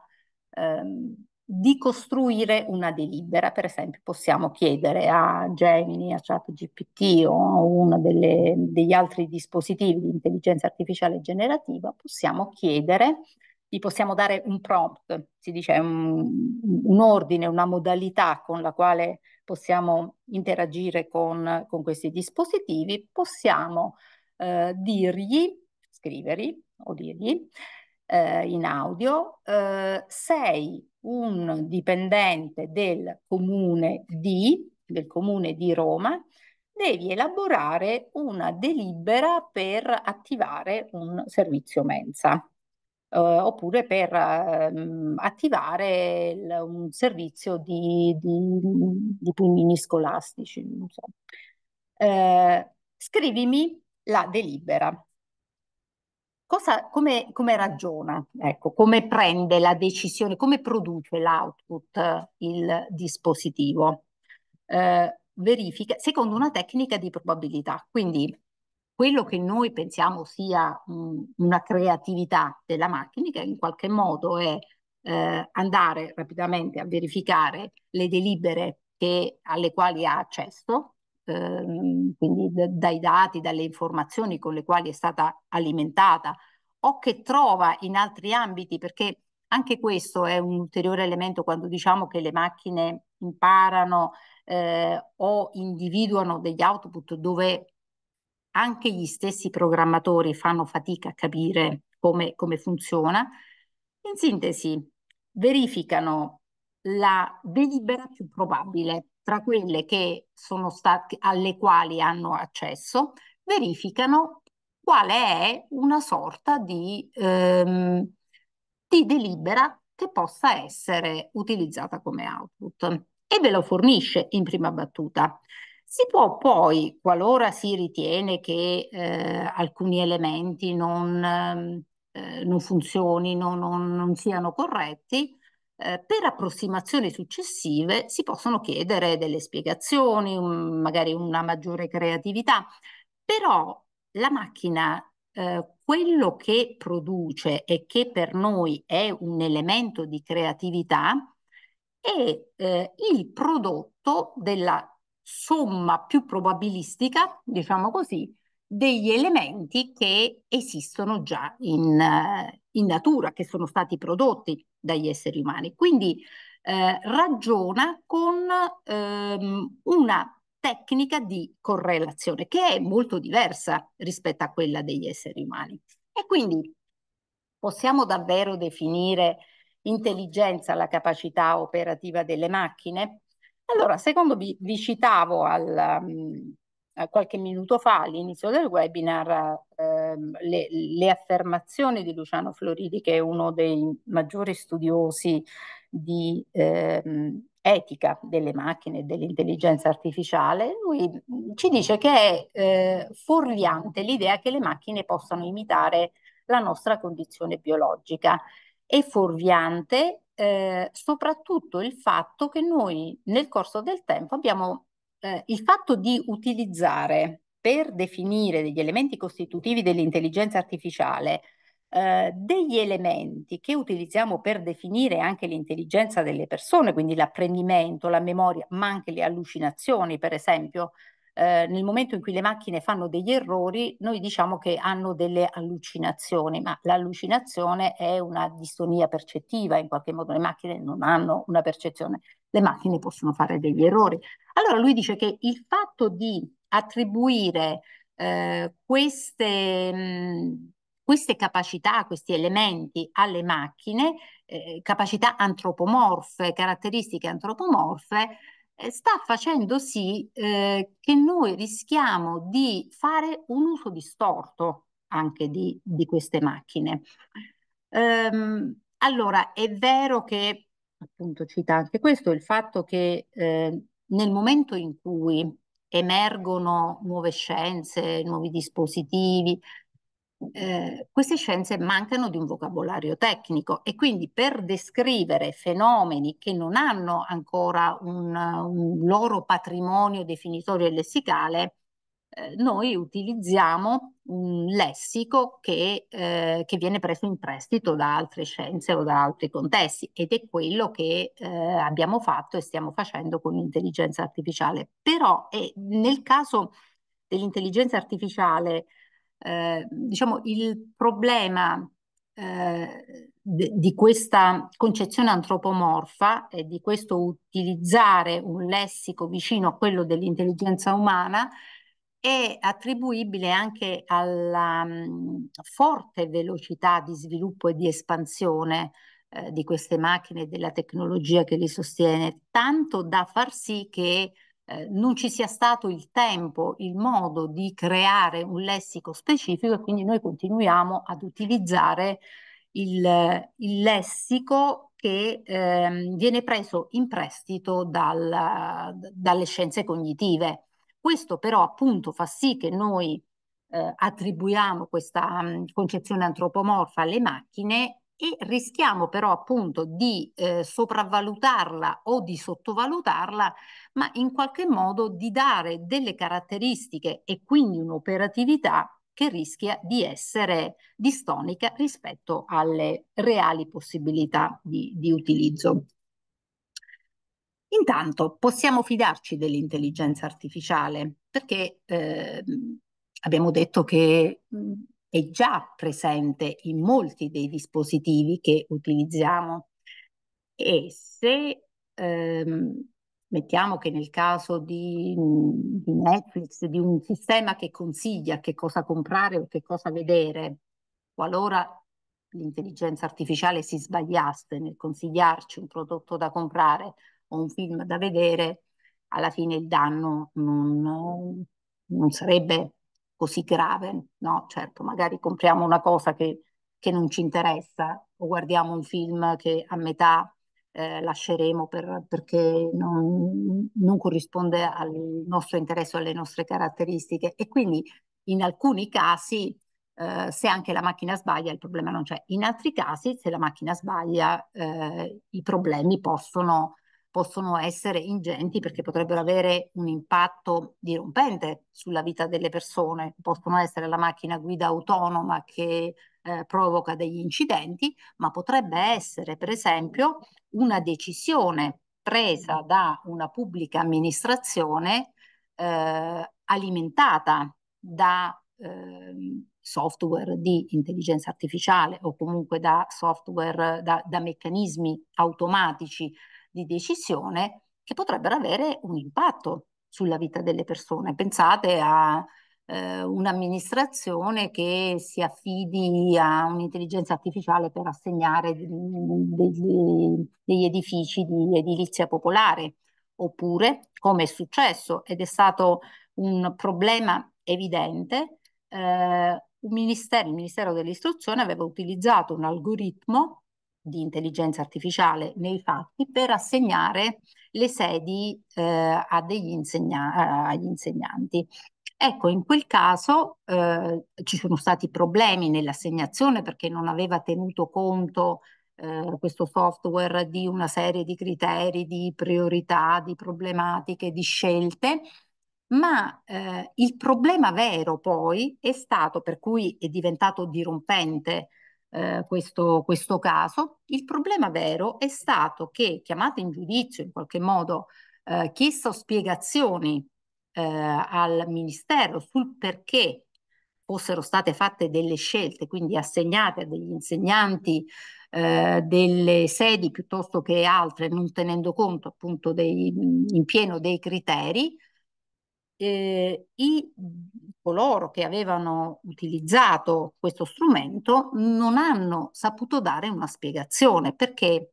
ehm, di costruire una delibera. Per esempio, possiamo chiedere a Gemini, a ChatGPT o a uno delle, degli altri dispositivi di intelligenza artificiale generativa, possiamo chiedere, gli possiamo dare un prompt, si dice un, un ordine, una modalità con la quale possiamo interagire con, con questi dispositivi, possiamo eh, dirgli, scrivergli o dirgli, eh, in audio, eh, sei un dipendente del comune di, del comune di Roma, devi elaborare una delibera per attivare un servizio mensa. Eh, oppure per ehm, attivare il, un servizio di, di, di pulmini scolastici. So. Eh, scrivimi la delibera cosa, come, come, ragiona, ecco, come prende la decisione, come produce l'output il dispositivo. Eh, verifica secondo una tecnica di probabilità. Quindi quello che noi pensiamo sia mh, mm, una creatività della macchina, che in qualche modo è eh, andare rapidamente a verificare le delibere che, alle quali ha accesso, ehm, quindi d- dai dati, dalle informazioni con le quali è stata alimentata o che trova in altri ambiti, perché anche questo è un ulteriore elemento quando diciamo che le macchine imparano eh, o individuano degli output dove anche gli stessi programmatori fanno fatica a capire come, come funziona. In sintesi, verificano la delibera più probabile tra quelle che sono state, alle quali hanno accesso, verificano quale è una sorta di, ehm, di delibera che possa essere utilizzata come output e ve lo fornisce in prima battuta. Si può poi, qualora si ritiene che eh, alcuni elementi non, ehm, eh, non funzionino, non, non, siano corretti, eh, per approssimazioni successive si possono chiedere delle spiegazioni, un, magari una maggiore creatività, però la macchina eh, quello che produce e che per noi è un elemento di creatività è eh, il prodotto della somma più probabilistica, diciamo così, degli elementi che esistono già in, in natura, che sono stati prodotti dagli esseri umani. Quindi eh, ragiona con ehm, una tecnica di correlazione che è molto diversa rispetto a quella degli esseri umani. E quindi possiamo davvero definire intelligenza la capacità operativa delle macchine? Allora, secondo vi, vi citavo al, um, eh, qualche minuto fa, all'inizio del webinar, ehm, le, le, affermazioni di Luciano Floridi, che è uno dei maggiori studiosi di ehm, etica delle macchine e dell'intelligenza artificiale, lui ci dice che è eh, fuorviante l'idea che le macchine possano imitare la nostra condizione biologica. È fuorviante eh, soprattutto il fatto che noi nel corso del tempo abbiamo eh, il fatto di utilizzare per definire degli elementi costitutivi dell'intelligenza artificiale eh, degli elementi che utilizziamo per definire anche l'intelligenza delle persone, quindi l'apprendimento, la memoria, ma anche le allucinazioni, per esempio, eh, nel momento in cui le macchine fanno degli errori, noi diciamo che hanno delle allucinazioni, ma l'allucinazione è una distonia percettiva, in qualche modo le macchine non hanno una percezione, le macchine possono fare degli errori. Allora lui dice che il fatto di attribuire eh, queste... Mh, mm, queste capacità, questi elementi alle macchine, eh, capacità antropomorfe, caratteristiche antropomorfe, eh, sta facendo sì eh, che noi rischiamo di fare un uso distorto anche di, di queste macchine. Ehm, allora, è vero che, appunto cita anche questo, il fatto che eh, nel momento in cui emergono nuove scienze, nuovi dispositivi, eh, queste scienze mancano di un vocabolario tecnico e quindi per descrivere fenomeni che non hanno ancora un, un loro patrimonio definitorio e lessicale, eh, noi utilizziamo un lessico che, eh, che, viene preso in prestito da altre scienze o da altri contesti ed è quello che eh, abbiamo fatto e stiamo facendo con l'intelligenza artificiale. Però eh, nel caso dell'intelligenza artificiale eh, diciamo, il problema eh, di questa concezione antropomorfa e di questo utilizzare un lessico vicino a quello dell'intelligenza umana è attribuibile anche alla mh, mm, forte velocità di sviluppo e di espansione eh, di queste macchine e della tecnologia che li sostiene, tanto da far sì che eh, non ci sia stato il tempo, il modo di creare un lessico specifico e quindi noi continuiamo ad utilizzare il, il lessico che ehm, viene preso in prestito dal, dalle scienze cognitive. Questo però appunto fa sì che noi eh, attribuiamo questa mh, mm, concezione antropomorfa alle macchine e rischiamo però appunto di eh, sopravvalutarla o di sottovalutarla, ma in qualche modo di dare delle caratteristiche e quindi un'operatività che rischia di essere distonica rispetto alle reali possibilità di, di utilizzo. Intanto possiamo fidarci dell'intelligenza artificiale perché eh, abbiamo detto che mh, è già presente in molti dei dispositivi che utilizziamo e se ehm, mettiamo che nel caso di, di, Netflix, di un sistema che consiglia che cosa comprare o che cosa vedere, qualora l'intelligenza artificiale si sbagliasse nel consigliarci un prodotto da comprare o un film da vedere, alla fine il danno non, non sarebbe così grave, no? Certo, magari compriamo una cosa che, che non ci interessa o guardiamo un film che a metà eh, lasceremo per, perché non, non, corrisponde al nostro interesse, alle nostre caratteristiche. E quindi in alcuni casi, eh, se anche la macchina sbaglia, il problema non c'è. In altri casi, se la macchina sbaglia, eh, i problemi possono possono essere ingenti perché potrebbero avere un impatto dirompente sulla vita delle persone, possono essere la macchina guida autonoma che eh, provoca degli incidenti, ma potrebbe essere per esempio una decisione presa da una pubblica amministrazione eh, alimentata da eh, software di intelligenza artificiale o comunque da software, da, da meccanismi automatici di decisione che potrebbero avere un impatto sulla vita delle persone. Pensate a eh, un'amministrazione che si affidi a un'intelligenza artificiale per assegnare degli, degli edifici di edilizia popolare, oppure, come è successo ed è stato un problema evidente, eh, un ministero, il Ministero dell'Istruzione aveva utilizzato un algoritmo di intelligenza artificiale nei fatti per assegnare le sedi eh, insegna- agli insegnanti. Ecco, in quel caso eh, ci sono stati problemi nell'assegnazione perché non aveva tenuto conto eh, questo software di una serie di criteri, di priorità, di problematiche, di scelte, ma eh, il problema vero poi è stato, per cui è diventato dirompente eh, questo, questo caso. Il problema vero è stato che, chiamata in giudizio in qualche modo, eh, chiesto spiegazioni eh, al Ministero sul perché fossero state fatte delle scelte, quindi assegnate a degli insegnanti eh, delle sedi piuttosto che altre, non tenendo conto appunto dei, in pieno dei criteri, eh, i, coloro che avevano utilizzato questo strumento non hanno saputo dare una spiegazione perché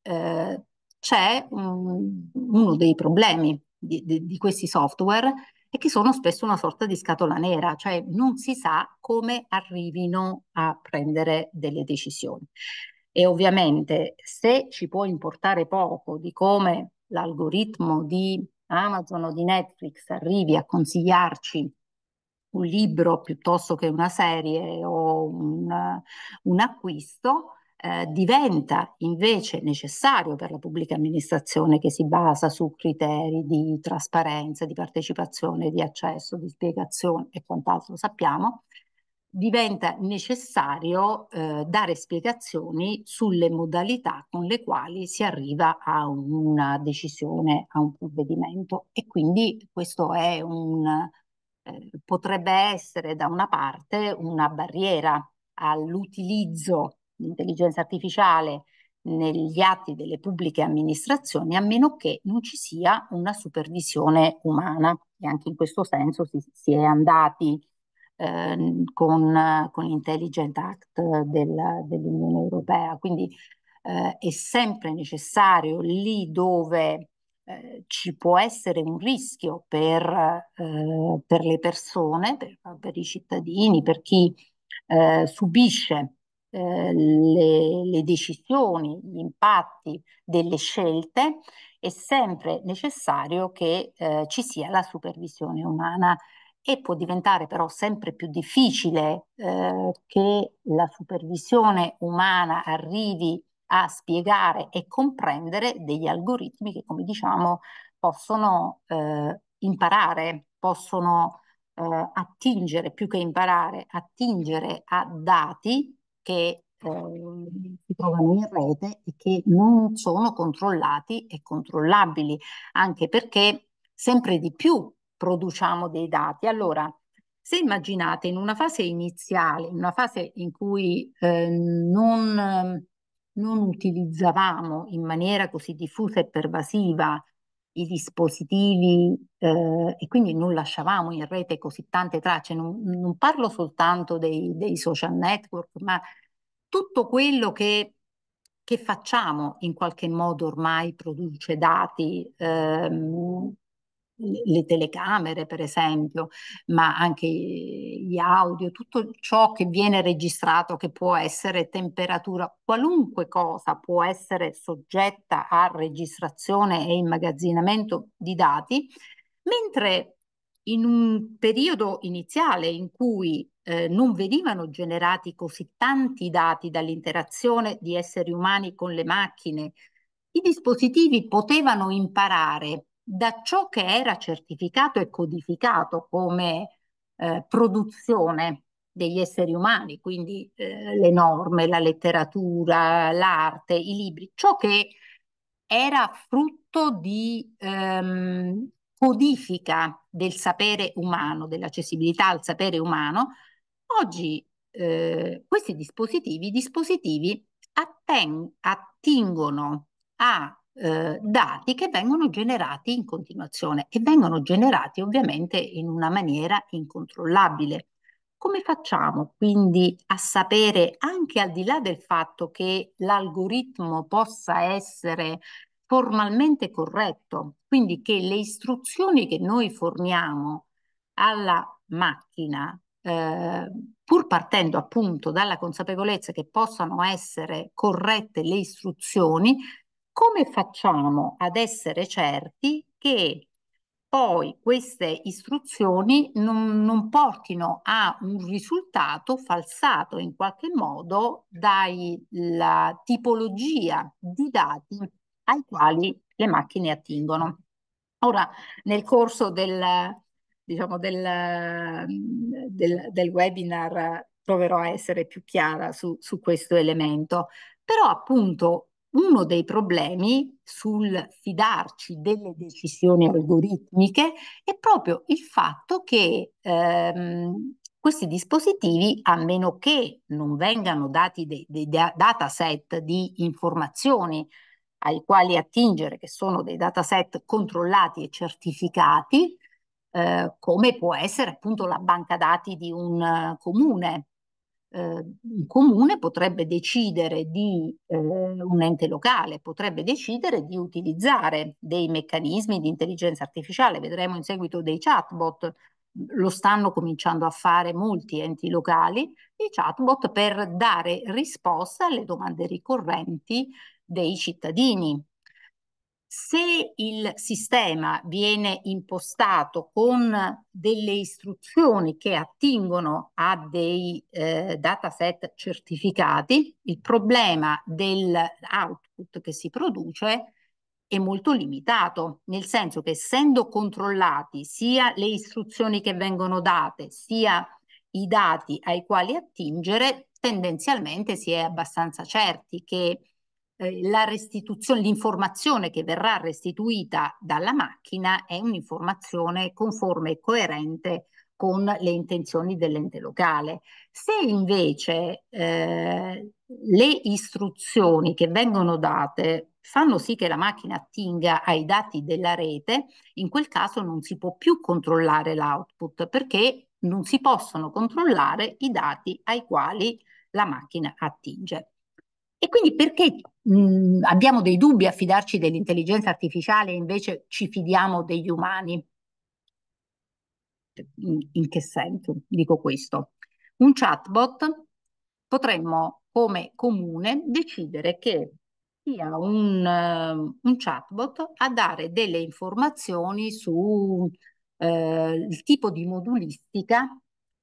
eh, c'è un, uno dei problemi di, di, di questi software e che sono spesso una sorta di scatola nera, cioè non si sa come arrivino a prendere delle decisioni. E ovviamente se ci può importare poco di come l'algoritmo di Amazon o di Netflix arrivi a consigliarci un libro piuttosto che una serie o un, un acquisto, eh, diventa invece necessario per la pubblica amministrazione che si basa su criteri di trasparenza, di partecipazione, di accesso, di spiegazione e quant'altro sappiamo, diventa necessario eh, dare spiegazioni sulle modalità con le quali si arriva a una decisione, a un provvedimento e quindi questo è un, eh, potrebbe essere da una parte una barriera all'utilizzo dell'intelligenza artificiale negli atti delle pubbliche amministrazioni a meno che non ci sia una supervisione umana e anche in questo senso si, si è andati Ehm, con, con l'Intelligent Act del, dell'Unione Europea. Quindi eh, è sempre necessario lì dove eh, ci può essere un rischio per, eh, per le persone, per, per, i cittadini, per chi eh, subisce eh, le, le decisioni, gli impatti delle scelte, è sempre necessario che eh, ci sia la supervisione umana e può diventare però sempre più difficile eh, che la supervisione umana arrivi a spiegare e comprendere degli algoritmi che, come diciamo, possono eh, imparare, possono eh, attingere, più che imparare, attingere a dati che eh, si trovano in rete e che non sono controllati e controllabili, anche perché sempre di più produciamo dei dati. Allora, se immaginate in una fase iniziale, in una fase in cui eh, non, non, utilizzavamo in maniera così diffusa e pervasiva i dispositivi eh, e quindi non lasciavamo in rete così tante tracce, non, non parlo soltanto dei, dei, social network, ma tutto quello che, che, facciamo in qualche modo ormai produce dati. Ehm, le telecamere per esempio, ma anche gli audio, tutto ciò che viene registrato, che può essere temperatura, qualunque cosa può essere soggetta a registrazione e immagazzinamento di dati, mentre in un periodo iniziale in cui eh, non venivano generati così tanti dati dall'interazione di esseri umani con le macchine, i dispositivi potevano imparare da ciò che era certificato e codificato come eh, produzione degli esseri umani, quindi eh, le norme, la letteratura, l'arte, i libri, ciò che era frutto di ehm, codifica del sapere umano, dell'accessibilità al sapere umano, oggi eh, questi dispositivi, dispositivi atting attingono a eh, dati che vengono generati in continuazione e vengono generati ovviamente in una maniera incontrollabile. Come facciamo quindi a sapere, anche al di là del fatto che l'algoritmo possa essere formalmente corretto, quindi che le istruzioni che noi forniamo alla macchina, eh, pur partendo appunto dalla consapevolezza che possano essere corrette le istruzioni, come facciamo ad essere certi che poi queste istruzioni non, non, portino a un risultato falsato in qualche modo dalla tipologia di dati ai quali le macchine attingono. Ora, nel corso del, diciamo, del, del, del webinar proverò a essere più chiara su, su questo elemento, però appunto uno dei problemi sul fidarci delle decisioni algoritmiche è proprio il fatto che ehm, questi dispositivi, a meno che non vengano dati dei, dei dataset di informazioni ai quali attingere, che sono dei dataset controllati e certificati, eh, come può essere appunto la banca dati di un uh, comune un ehm, comune potrebbe decidere di, eh, un ente locale potrebbe decidere di utilizzare dei meccanismi di intelligenza artificiale, vedremo in seguito dei chatbot, lo stanno cominciando a fare molti enti locali, i chatbot per dare risposta alle domande ricorrenti dei cittadini, se il sistema viene impostato con delle istruzioni che attingono a dei eh, dataset certificati, il problema dell'output che si produce è molto limitato, nel senso che essendo controllati sia le istruzioni che vengono date, sia i dati ai quali attingere, tendenzialmente si è abbastanza certi che eh, la restituzione, l'informazione che verrà restituita dalla macchina è un'informazione conforme e coerente con le intenzioni dell'ente locale. Se invece eh, le istruzioni che vengono date fanno sì che la macchina attinga ai dati della rete, in quel caso non si può più controllare l'output perché non si possono controllare i dati ai quali la macchina attinge. E quindi perché mh, mhmm, abbiamo dei dubbi a fidarci dell'intelligenza artificiale e invece ci fidiamo degli umani? Cioè, in, in che senso dico questo? Un chatbot potremmo come comune decidere che sia un, uh, un chatbot a dare delle informazioni sul eh, uh, tipo di modulistica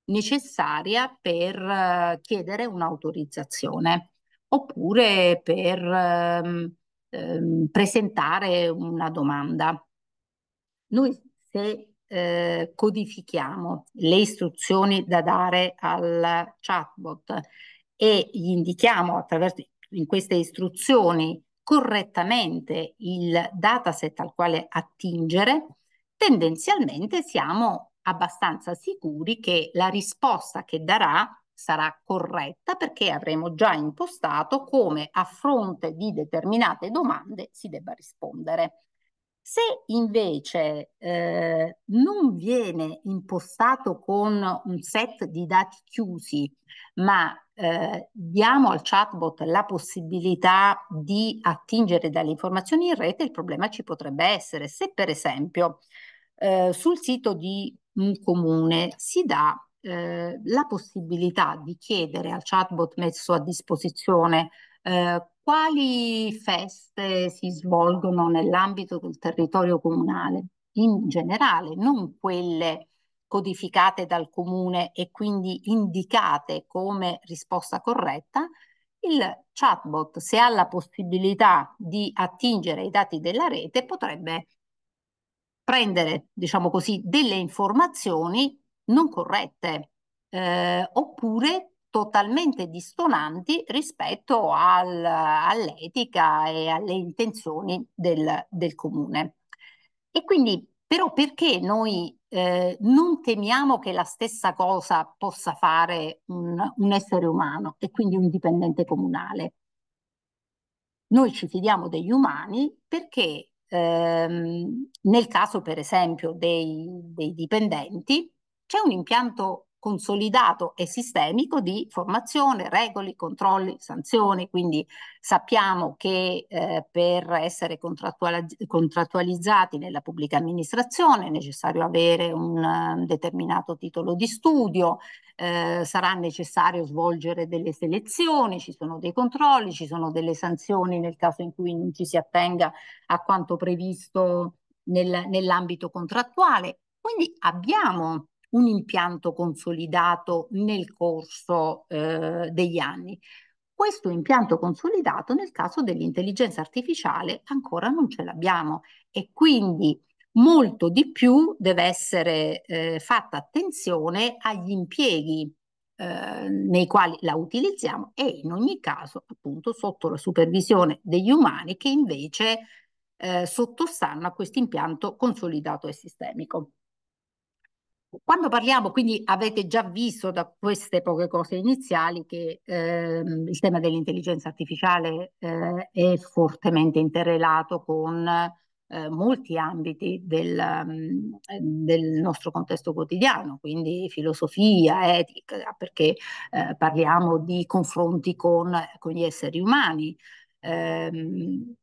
necessaria per uh, chiedere un'autorizzazione oppure per ehm, ehm, presentare una domanda. Noi se eh, codifichiamo le istruzioni da dare al chatbot e gli indichiamo attraverso in queste istruzioni correttamente il dataset al quale attingere, tendenzialmente siamo abbastanza sicuri che la risposta che darà sarà corretta perché avremo già impostato come a fronte di determinate domande si debba rispondere. Se invece eh, non viene impostato con un set di dati chiusi, ma eh, diamo al chatbot la possibilità di attingere dalle informazioni in rete, il problema ci potrebbe essere. Se per esempio eh, sul sito di un comune si dà eh, la possibilità di chiedere al chatbot messo a disposizione eh, quali feste si svolgono nell'ambito del territorio comunale in generale, non quelle codificate dal comune e quindi indicate come risposta corretta, il chatbot, se ha la possibilità di attingere i dati della rete, potrebbe prendere, diciamo così, delle informazioni non corrette eh, oppure totalmente distonanti rispetto al, all'etica e alle intenzioni del, del, comune. E quindi però perché noi eh, non temiamo che la stessa cosa possa fare un, un essere umano e quindi un dipendente comunale? Noi ci fidiamo degli umani perché ehm, nel caso per esempio dei, dei dipendenti c'è un impianto consolidato e sistemico di formazione, regole, controlli, sanzioni, quindi sappiamo che eh, per essere contrattualizzati nella pubblica amministrazione è necessario avere un, un determinato titolo di studio, eh, sarà necessario svolgere delle selezioni, ci sono dei controlli, ci sono delle sanzioni nel caso in cui non ci si attenga a quanto previsto nel, nell'ambito contrattuale. Quindi abbiamo un impianto consolidato nel corso eh, degli anni. Questo impianto consolidato nel caso dell'intelligenza artificiale ancora non ce l'abbiamo e quindi molto di più deve essere eh, fatta attenzione agli impieghi eh, nei quali la utilizziamo e in ogni caso appunto sotto la supervisione degli umani che invece eh, sottostanno a questo impianto consolidato e sistemico. Quando parliamo, quindi avete già visto da queste poche cose iniziali che ehm, il tema dell'intelligenza artificiale eh, è fortemente interrelato con eh, molti ambiti del, ehm, del, nostro contesto quotidiano, quindi filosofia, etica, ah, perché eh, parliamo di confronti con, con gli esseri umani. Ehm,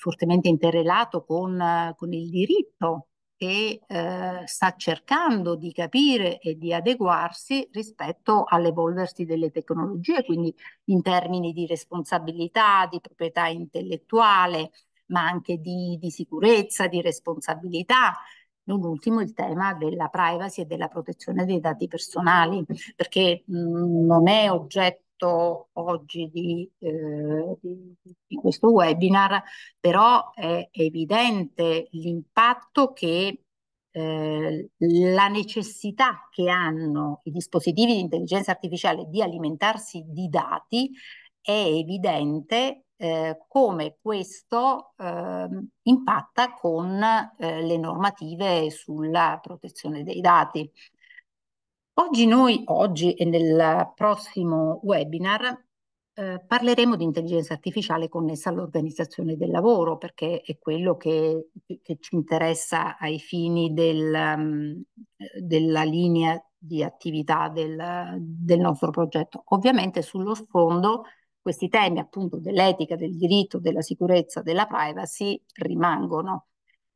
fortemente interrelato con, con il diritto, e eh, sta cercando di capire e di adeguarsi rispetto all'evolversi delle tecnologie, quindi in termini di responsabilità, di proprietà intellettuale, ma anche di, di sicurezza, di responsabilità, non ultimo il tema della privacy e della protezione dei dati personali, perché mh, mm, non è oggetto oggetto oggi di, eh, di, di questo webinar, però è evidente l'impatto che eh, la necessità che hanno i dispositivi di intelligenza artificiale di alimentarsi di dati è evidente eh, come questo eh, impatta con eh, le normative sulla protezione dei dati. Oggi noi, oggi e nel prossimo webinar, eh, parleremo di intelligenza artificiale connessa all'organizzazione del lavoro, perché è quello che, che ci interessa ai fini del, mm, della linea di attività del, del nostro progetto. Ovviamente sullo sfondo questi temi appunto dell'etica, del diritto, della sicurezza, della privacy rimangono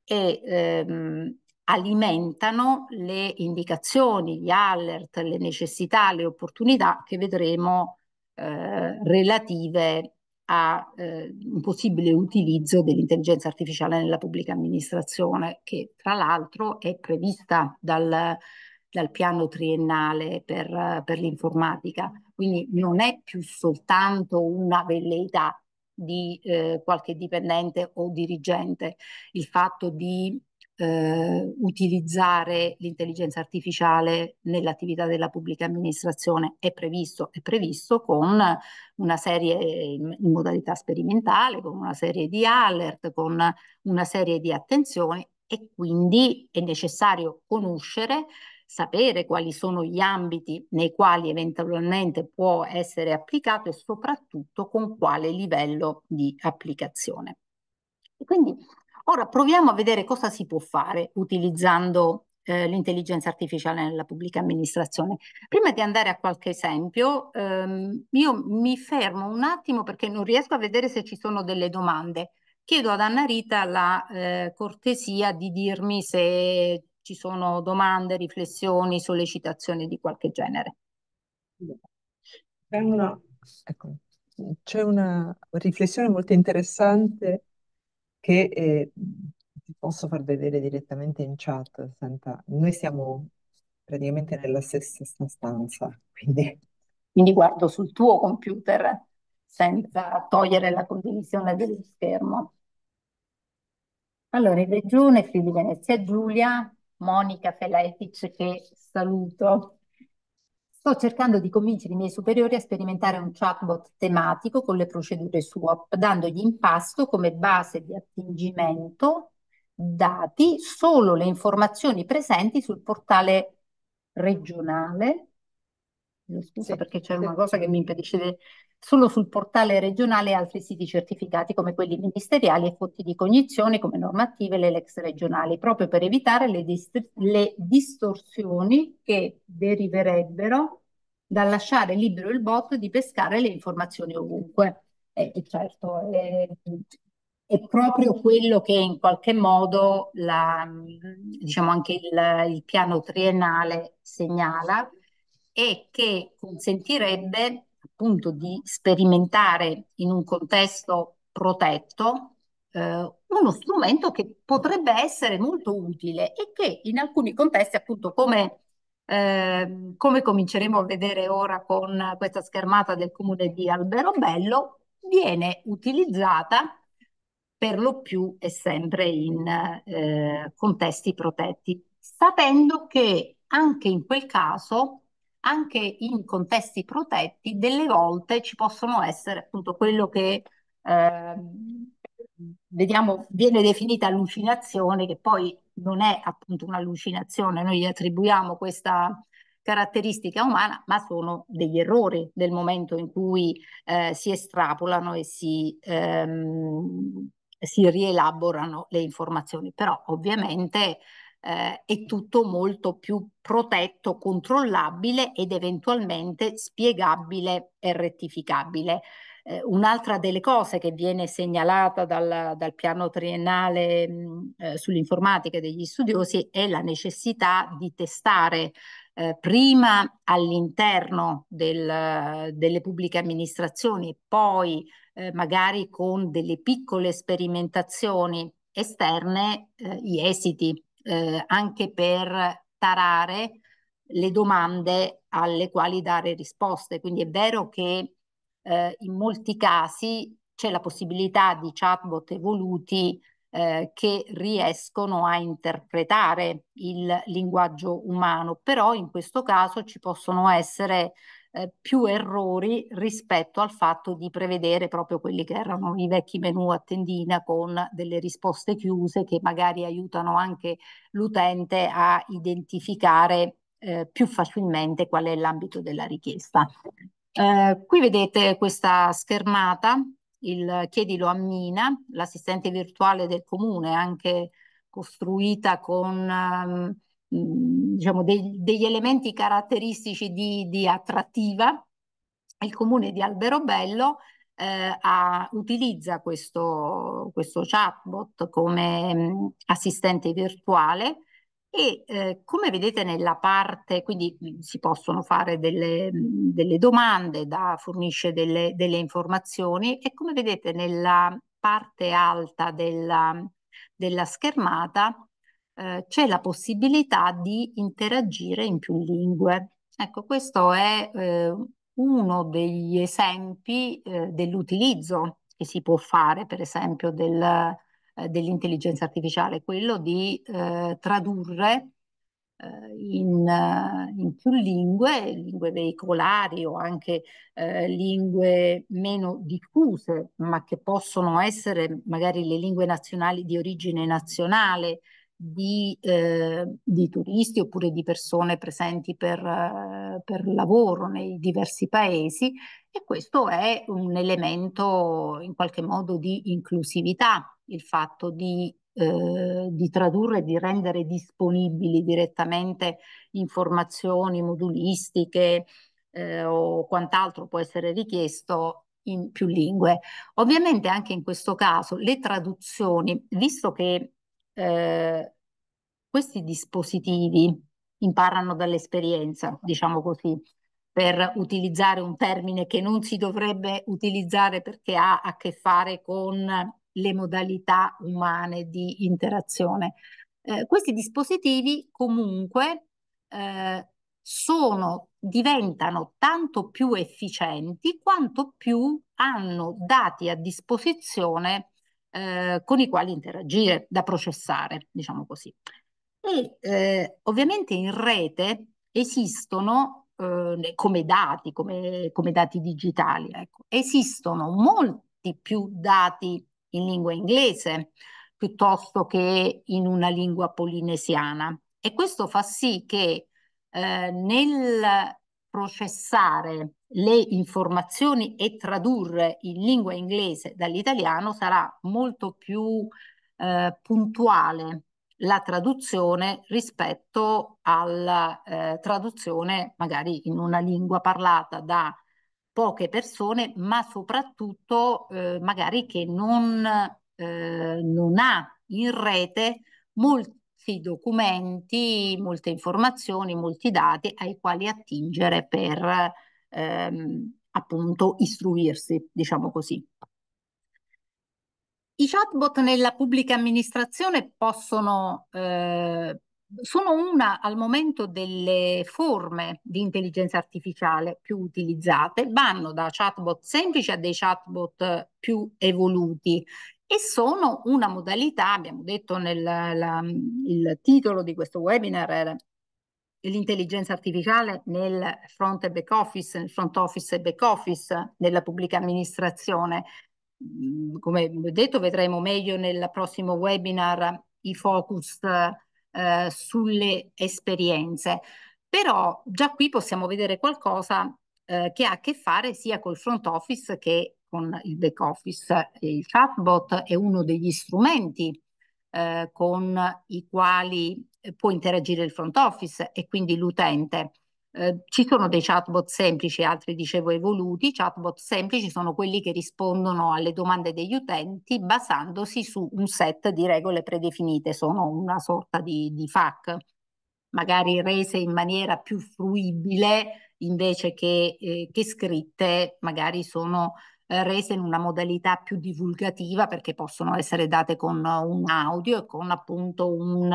e ehm, alimentano le indicazioni, gli alert, le necessità, le opportunità che vedremo eh, relative a eh, un possibile utilizzo dell'intelligenza artificiale nella pubblica amministrazione, che tra l'altro è prevista dal, dal piano triennale per, per l'informatica. Quindi non è più soltanto una velleità di eh, qualche dipendente o dirigente il fatto di eh, utilizzare l'intelligenza artificiale nell'attività della pubblica amministrazione è previsto, è previsto con una serie eh, in, in modalità sperimentale, con una serie di alert, con una serie di attenzioni e quindi è necessario conoscere, sapere quali sono gli ambiti nei quali eventualmente può essere applicato e soprattutto con quale livello di applicazione. quindi Ora proviamo a vedere cosa si può fare utilizzando eh, l'intelligenza artificiale nella pubblica amministrazione. Prima di andare a qualche esempio, ehm, io mi fermo un attimo perché non riesco a vedere se ci sono delle domande. Chiedo ad Anna Rita la eh, cortesia di dirmi se ci sono domande, riflessioni, sollecitazioni di qualche genere. Ecco, c'è una riflessione molto interessante che eh, ti posso far vedere direttamente in chat. Senta, noi siamo praticamente nella stessa stanza, quindi... Quindi guardo sul tuo computer senza togliere la condivisione dello schermo. Allora, in regione Friuli Venezia Giulia, Monica Feletic che saluto. Sto cercando di convincere i miei superiori a sperimentare un chatbot tematico con le procedure SWAP, dandogli in pasto come base di attingimento dati solo le informazioni presenti sul portale regionale. Scusa sì, perché c'è sì. una cosa che mi impedisce di solo sul portale regionale e altri siti certificati come quelli ministeriali e fonti di cognizione come normative e le lex regionali, proprio per evitare le, dist- le distorsioni che deriverebbero dal lasciare libero il bot di pescare le informazioni ovunque. E, eh, certo, eh, è proprio quello che in qualche modo la, diciamo anche il, il, piano triennale segnala e che consentirebbe appunto di sperimentare in un contesto protetto eh, uno strumento che potrebbe essere molto utile e che in alcuni contesti, appunto come, eh, come cominceremo a vedere ora con questa schermata del comune di Alberobello, viene utilizzata per lo più e sempre in eh, contesti protetti, sapendo che anche in quel caso anche in contesti protetti, delle volte ci possono essere appunto quello che eh, vediamo viene definita allucinazione, che poi non è appunto un'allucinazione, noi gli attribuiamo questa caratteristica umana, ma sono degli errori del momento in cui eh, si estrapolano e si, ehm, si rielaborano le informazioni. Però ovviamente eh, è tutto molto più protetto, controllabile ed eventualmente spiegabile e rettificabile. Eh, un'altra delle cose che viene segnalata dal, dal piano triennale mh, eh, sull'informatica degli studiosi è la necessità di testare eh, prima all'interno del, delle pubbliche amministrazioni e poi eh, magari con delle piccole sperimentazioni esterne eh, gli esiti eh, anche per tarare le domande alle quali dare risposte. Quindi è vero che eh, in molti casi c'è la possibilità di chatbot evoluti eh, che riescono a interpretare il linguaggio umano, però in questo caso ci possono essere eh, più errori rispetto al fatto di prevedere proprio quelli che erano i vecchi menu a tendina con delle risposte chiuse che magari aiutano anche l'utente a identificare eh, più facilmente qual è l'ambito della richiesta. Eh, qui vedete questa schermata, il chiedilo a Mina, l'assistente virtuale del comune, anche costruita con... Um, Mhmm, diciamo, dei, degli elementi caratteristici di, di, attrattiva, il comune di Alberobello eh, ha, utilizza questo, questo, chatbot come mh, mhmm, assistente virtuale e eh, come vedete nella parte, quindi mhmm, si possono fare delle, delle domande, da, fornisce delle, delle, informazioni e come vedete nella parte alta della, della schermata eh, c'è la possibilità di interagire in più lingue. Ecco, questo è eh, uno degli esempi eh, dell'utilizzo che si può fare, per esempio, del, eh, dell'intelligenza artificiale, quello di eh, tradurre in, in, più lingue, lingue veicolari o anche eh, lingue meno diffuse, ma che possono essere magari le lingue nazionali di origine nazionale di, eh, di, turisti oppure di persone presenti per, eh, per, lavoro nei diversi paesi e questo è un elemento in qualche modo di inclusività, il fatto di, eh, di tradurre, di rendere disponibili direttamente informazioni modulistiche eh, o quant'altro può essere richiesto in più lingue. Ovviamente anche in questo caso le traduzioni, visto che eh, questi dispositivi imparano dall'esperienza, diciamo così, per utilizzare un termine che non si dovrebbe utilizzare perché ha a che fare con le modalità umane di interazione. Eh, questi dispositivi comunque eh, sono, diventano tanto più efficienti quanto più hanno dati a disposizione eh, con i quali interagire, da processare, diciamo così. E eh, ovviamente in rete esistono, eh, come dati, come, come dati digitali, ecco, esistono molti più dati in lingua inglese piuttosto che in una lingua polinesiana. E questo fa sì che eh, nel processare le informazioni e tradurre in lingua inglese dall'italiano sarà molto più eh, puntuale la traduzione rispetto alla eh, traduzione magari in una lingua parlata da poche persone, ma soprattutto eh, magari che non, eh, non ha in rete molti documenti, molte informazioni, molti dati ai quali attingere per ehm, appunto istruirsi, diciamo così. I chatbot nella pubblica amministrazione possono, eh, sono una al momento delle forme di intelligenza artificiale più utilizzate, vanno da chatbot semplici a dei chatbot più evoluti e sono una modalità, abbiamo detto nel la, il titolo di questo webinar era l'intelligenza artificiale nel front e back office, nel front office e back office nella pubblica amministrazione Mhmm, come detto vedremo meglio nel prossimo webinar i focus eh, sulle esperienze, però già qui possiamo vedere qualcosa eh, che ha a che fare sia col front office che con il back office. Il chatbot è uno degli strumenti eh, con i quali eh, può interagire il front office e quindi l'utente. Eh, ci sono dei chatbot semplici, altri dicevo evoluti. I chatbot semplici sono quelli che rispondono alle domande degli utenti basandosi su un set di regole predefinite, sono una sorta di, di FAC, magari rese in maniera più fruibile invece che, eh, che scritte, magari sono eh, rese in una modalità più divulgativa perché possono essere date con eh, un audio e con appunto un,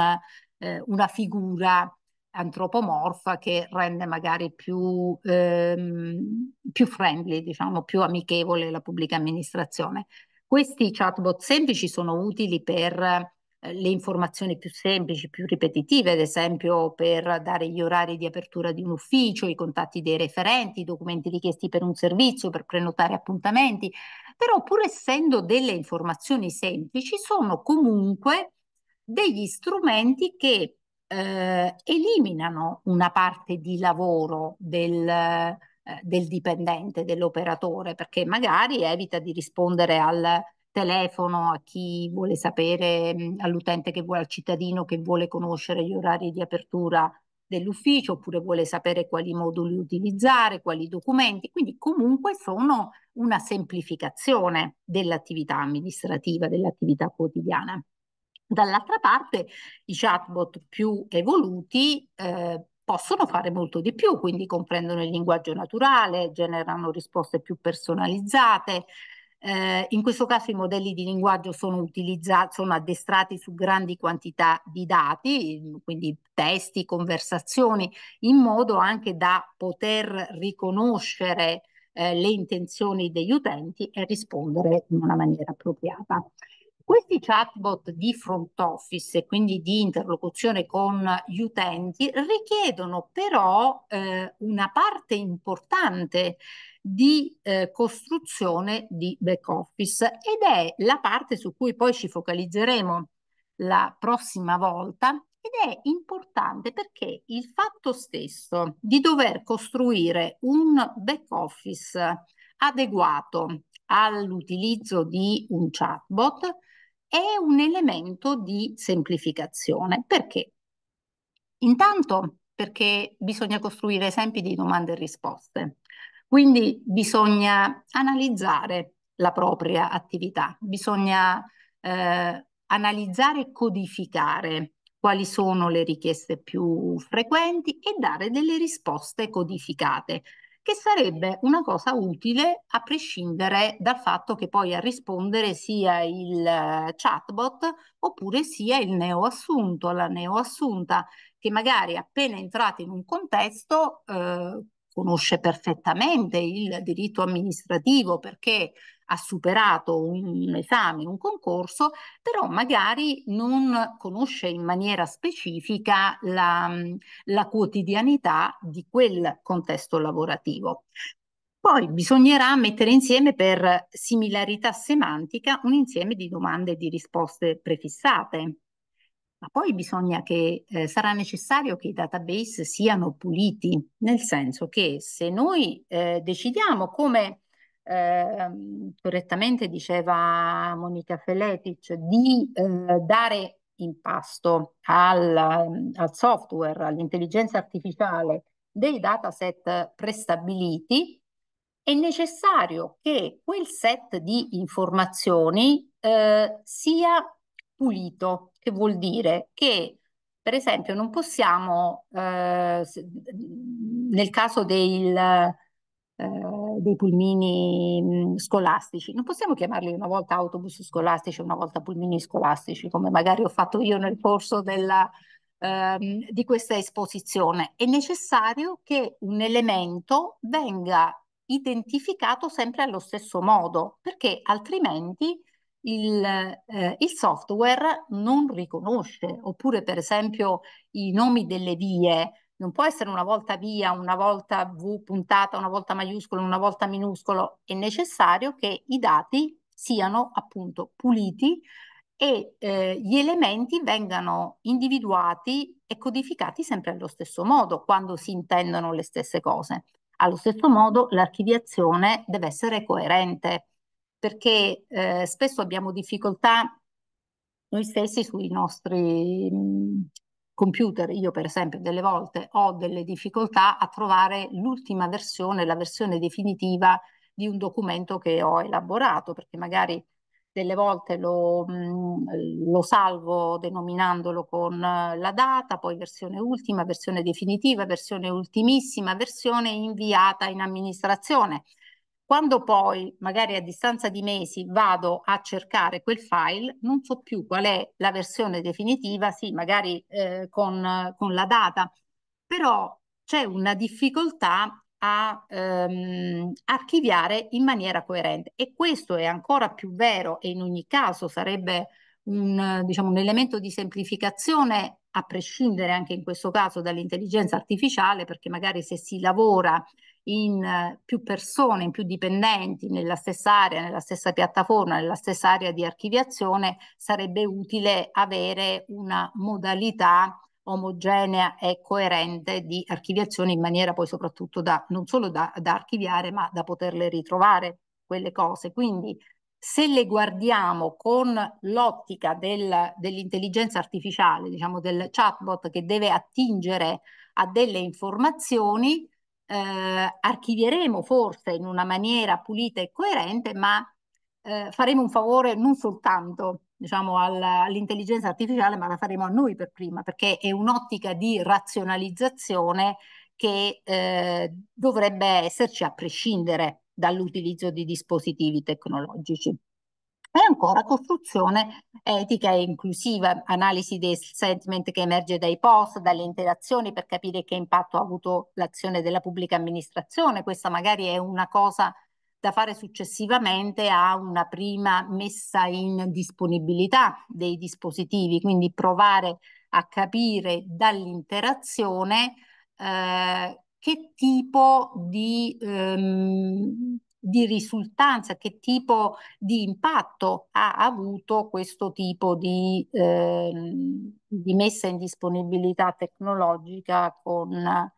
una figura antropomorfa che rende magari più, ehm, più friendly, diciamo, più amichevole la pubblica amministrazione. Questi chatbot semplici sono utili per eh, le informazioni più semplici, più ripetitive, ad esempio per dare gli orari di apertura di un ufficio, i contatti dei referenti, i documenti richiesti per un servizio, per prenotare appuntamenti, però pur essendo delle informazioni semplici sono comunque degli strumenti che eh, eliminano una parte di lavoro del, eh, del dipendente, dell'operatore, perché magari evita di rispondere al telefono a chi vuole sapere, all'utente che vuole, al cittadino che vuole conoscere gli orari di apertura dell'ufficio oppure vuole sapere quali moduli utilizzare, quali documenti, quindi comunque sono una semplificazione dell'attività amministrativa, dell'attività quotidiana. Dall'altra parte i chatbot più evoluti eh, possono fare molto di più, quindi comprendono il linguaggio naturale, generano risposte più personalizzate. Eh, in questo caso i modelli di linguaggio sono, sono addestrati su grandi quantità di dati, quindi testi, conversazioni, in modo anche da poter riconoscere eh, le intenzioni degli utenti e rispondere in una maniera appropriata. Questi chatbot di front office, e quindi di interlocuzione con gli utenti, richiedono però eh, una parte importante di eh, costruzione di back office ed è la parte su cui poi ci focalizzeremo la prossima volta ed è importante perché il fatto stesso di dover costruire un back office adeguato all'utilizzo di un chatbot è un elemento di semplificazione. Perché? Intanto perché bisogna costruire esempi di domande e risposte, quindi bisogna analizzare la propria attività, bisogna eh, analizzare e codificare quali sono le richieste più frequenti e dare delle risposte codificate che sarebbe una cosa utile a prescindere dal fatto che poi a rispondere sia il eh, chatbot oppure sia il neoassunto, la neoassunta, che magari appena entrata in un contesto eh, conosce perfettamente il diritto amministrativo perché ha superato un, un esame, un concorso, però magari non conosce in maniera specifica la, la quotidianità di quel contesto lavorativo. Poi bisognerà mettere insieme per similarità semantica un insieme di domande e di risposte prefissate. Ma poi bisogna che eh, sarà necessario che i database siano puliti, nel senso che se noi eh, decidiamo come Ehm, correttamente diceva Monica Feletic, di eh, dare in pasto al, ehm, al software, all'intelligenza artificiale dei dataset prestabiliti, è necessario che quel set di informazioni eh, sia pulito, che vuol dire che per esempio non possiamo, eh, nel caso del, eh, dei pulmini mh, scolastici. Non possiamo chiamarli una volta autobus scolastici, una volta pulmini scolastici, come magari ho fatto io nel corso della, ehm, di questa esposizione. È necessario che un elemento venga identificato sempre allo stesso modo, perché altrimenti il, eh, il software non riconosce, oppure per esempio i nomi delle vie non può essere una volta via, una volta V puntata, una volta maiuscolo, una volta minuscolo, è necessario che i dati siano appunto puliti e eh, gli elementi vengano individuati e codificati sempre allo stesso modo quando si intendono le stesse cose. Allo stesso modo l'archiviazione deve essere coerente perché eh, spesso abbiamo difficoltà noi stessi sui nostri mm, computer, io per esempio delle volte ho delle difficoltà a trovare l'ultima versione, la versione definitiva di un documento che ho elaborato, perché magari delle volte lo, mm, lo salvo denominandolo con la data, poi versione ultima, versione definitiva, versione ultimissima, versione inviata in amministrazione. Quando poi, magari a distanza di mesi, vado a cercare quel file, non so più qual è la versione definitiva, sì, magari eh, con, con, la data, però c'è una difficoltà a ehm, archiviare in maniera coerente e questo è ancora più vero e in ogni caso sarebbe un, diciamo, un elemento di semplificazione a prescindere anche in questo caso dall'intelligenza artificiale perché magari se si lavora in eh, più persone, in più dipendenti nella stessa area, nella stessa piattaforma, nella stessa area di archiviazione, sarebbe utile avere una modalità omogenea e coerente di archiviazione in maniera poi soprattutto da non solo da, da archiviare ma da poterle ritrovare quelle cose. Quindi se le guardiamo con l'ottica del, dell'intelligenza artificiale, diciamo del chatbot che deve attingere a delle informazioni, eh, archivieremo forse in una maniera pulita e coerente, ma eh, faremo un favore non soltanto diciamo, all'intelligenza artificiale, ma la faremo a noi per prima, perché è un'ottica di razionalizzazione che eh, dovrebbe esserci a prescindere dall'utilizzo di dispositivi tecnologici e ancora costruzione etica e inclusiva, analisi del sentiment che emerge dai post, dalle interazioni per capire che impatto ha avuto l'azione della pubblica amministrazione. Questa magari è una cosa da fare successivamente a una prima messa in disponibilità dei dispositivi, quindi provare a capire dall'interazione eh, che tipo di ehm, di risultanza, che tipo di impatto ha avuto questo tipo di, eh, di messa in disponibilità tecnologica con, eh,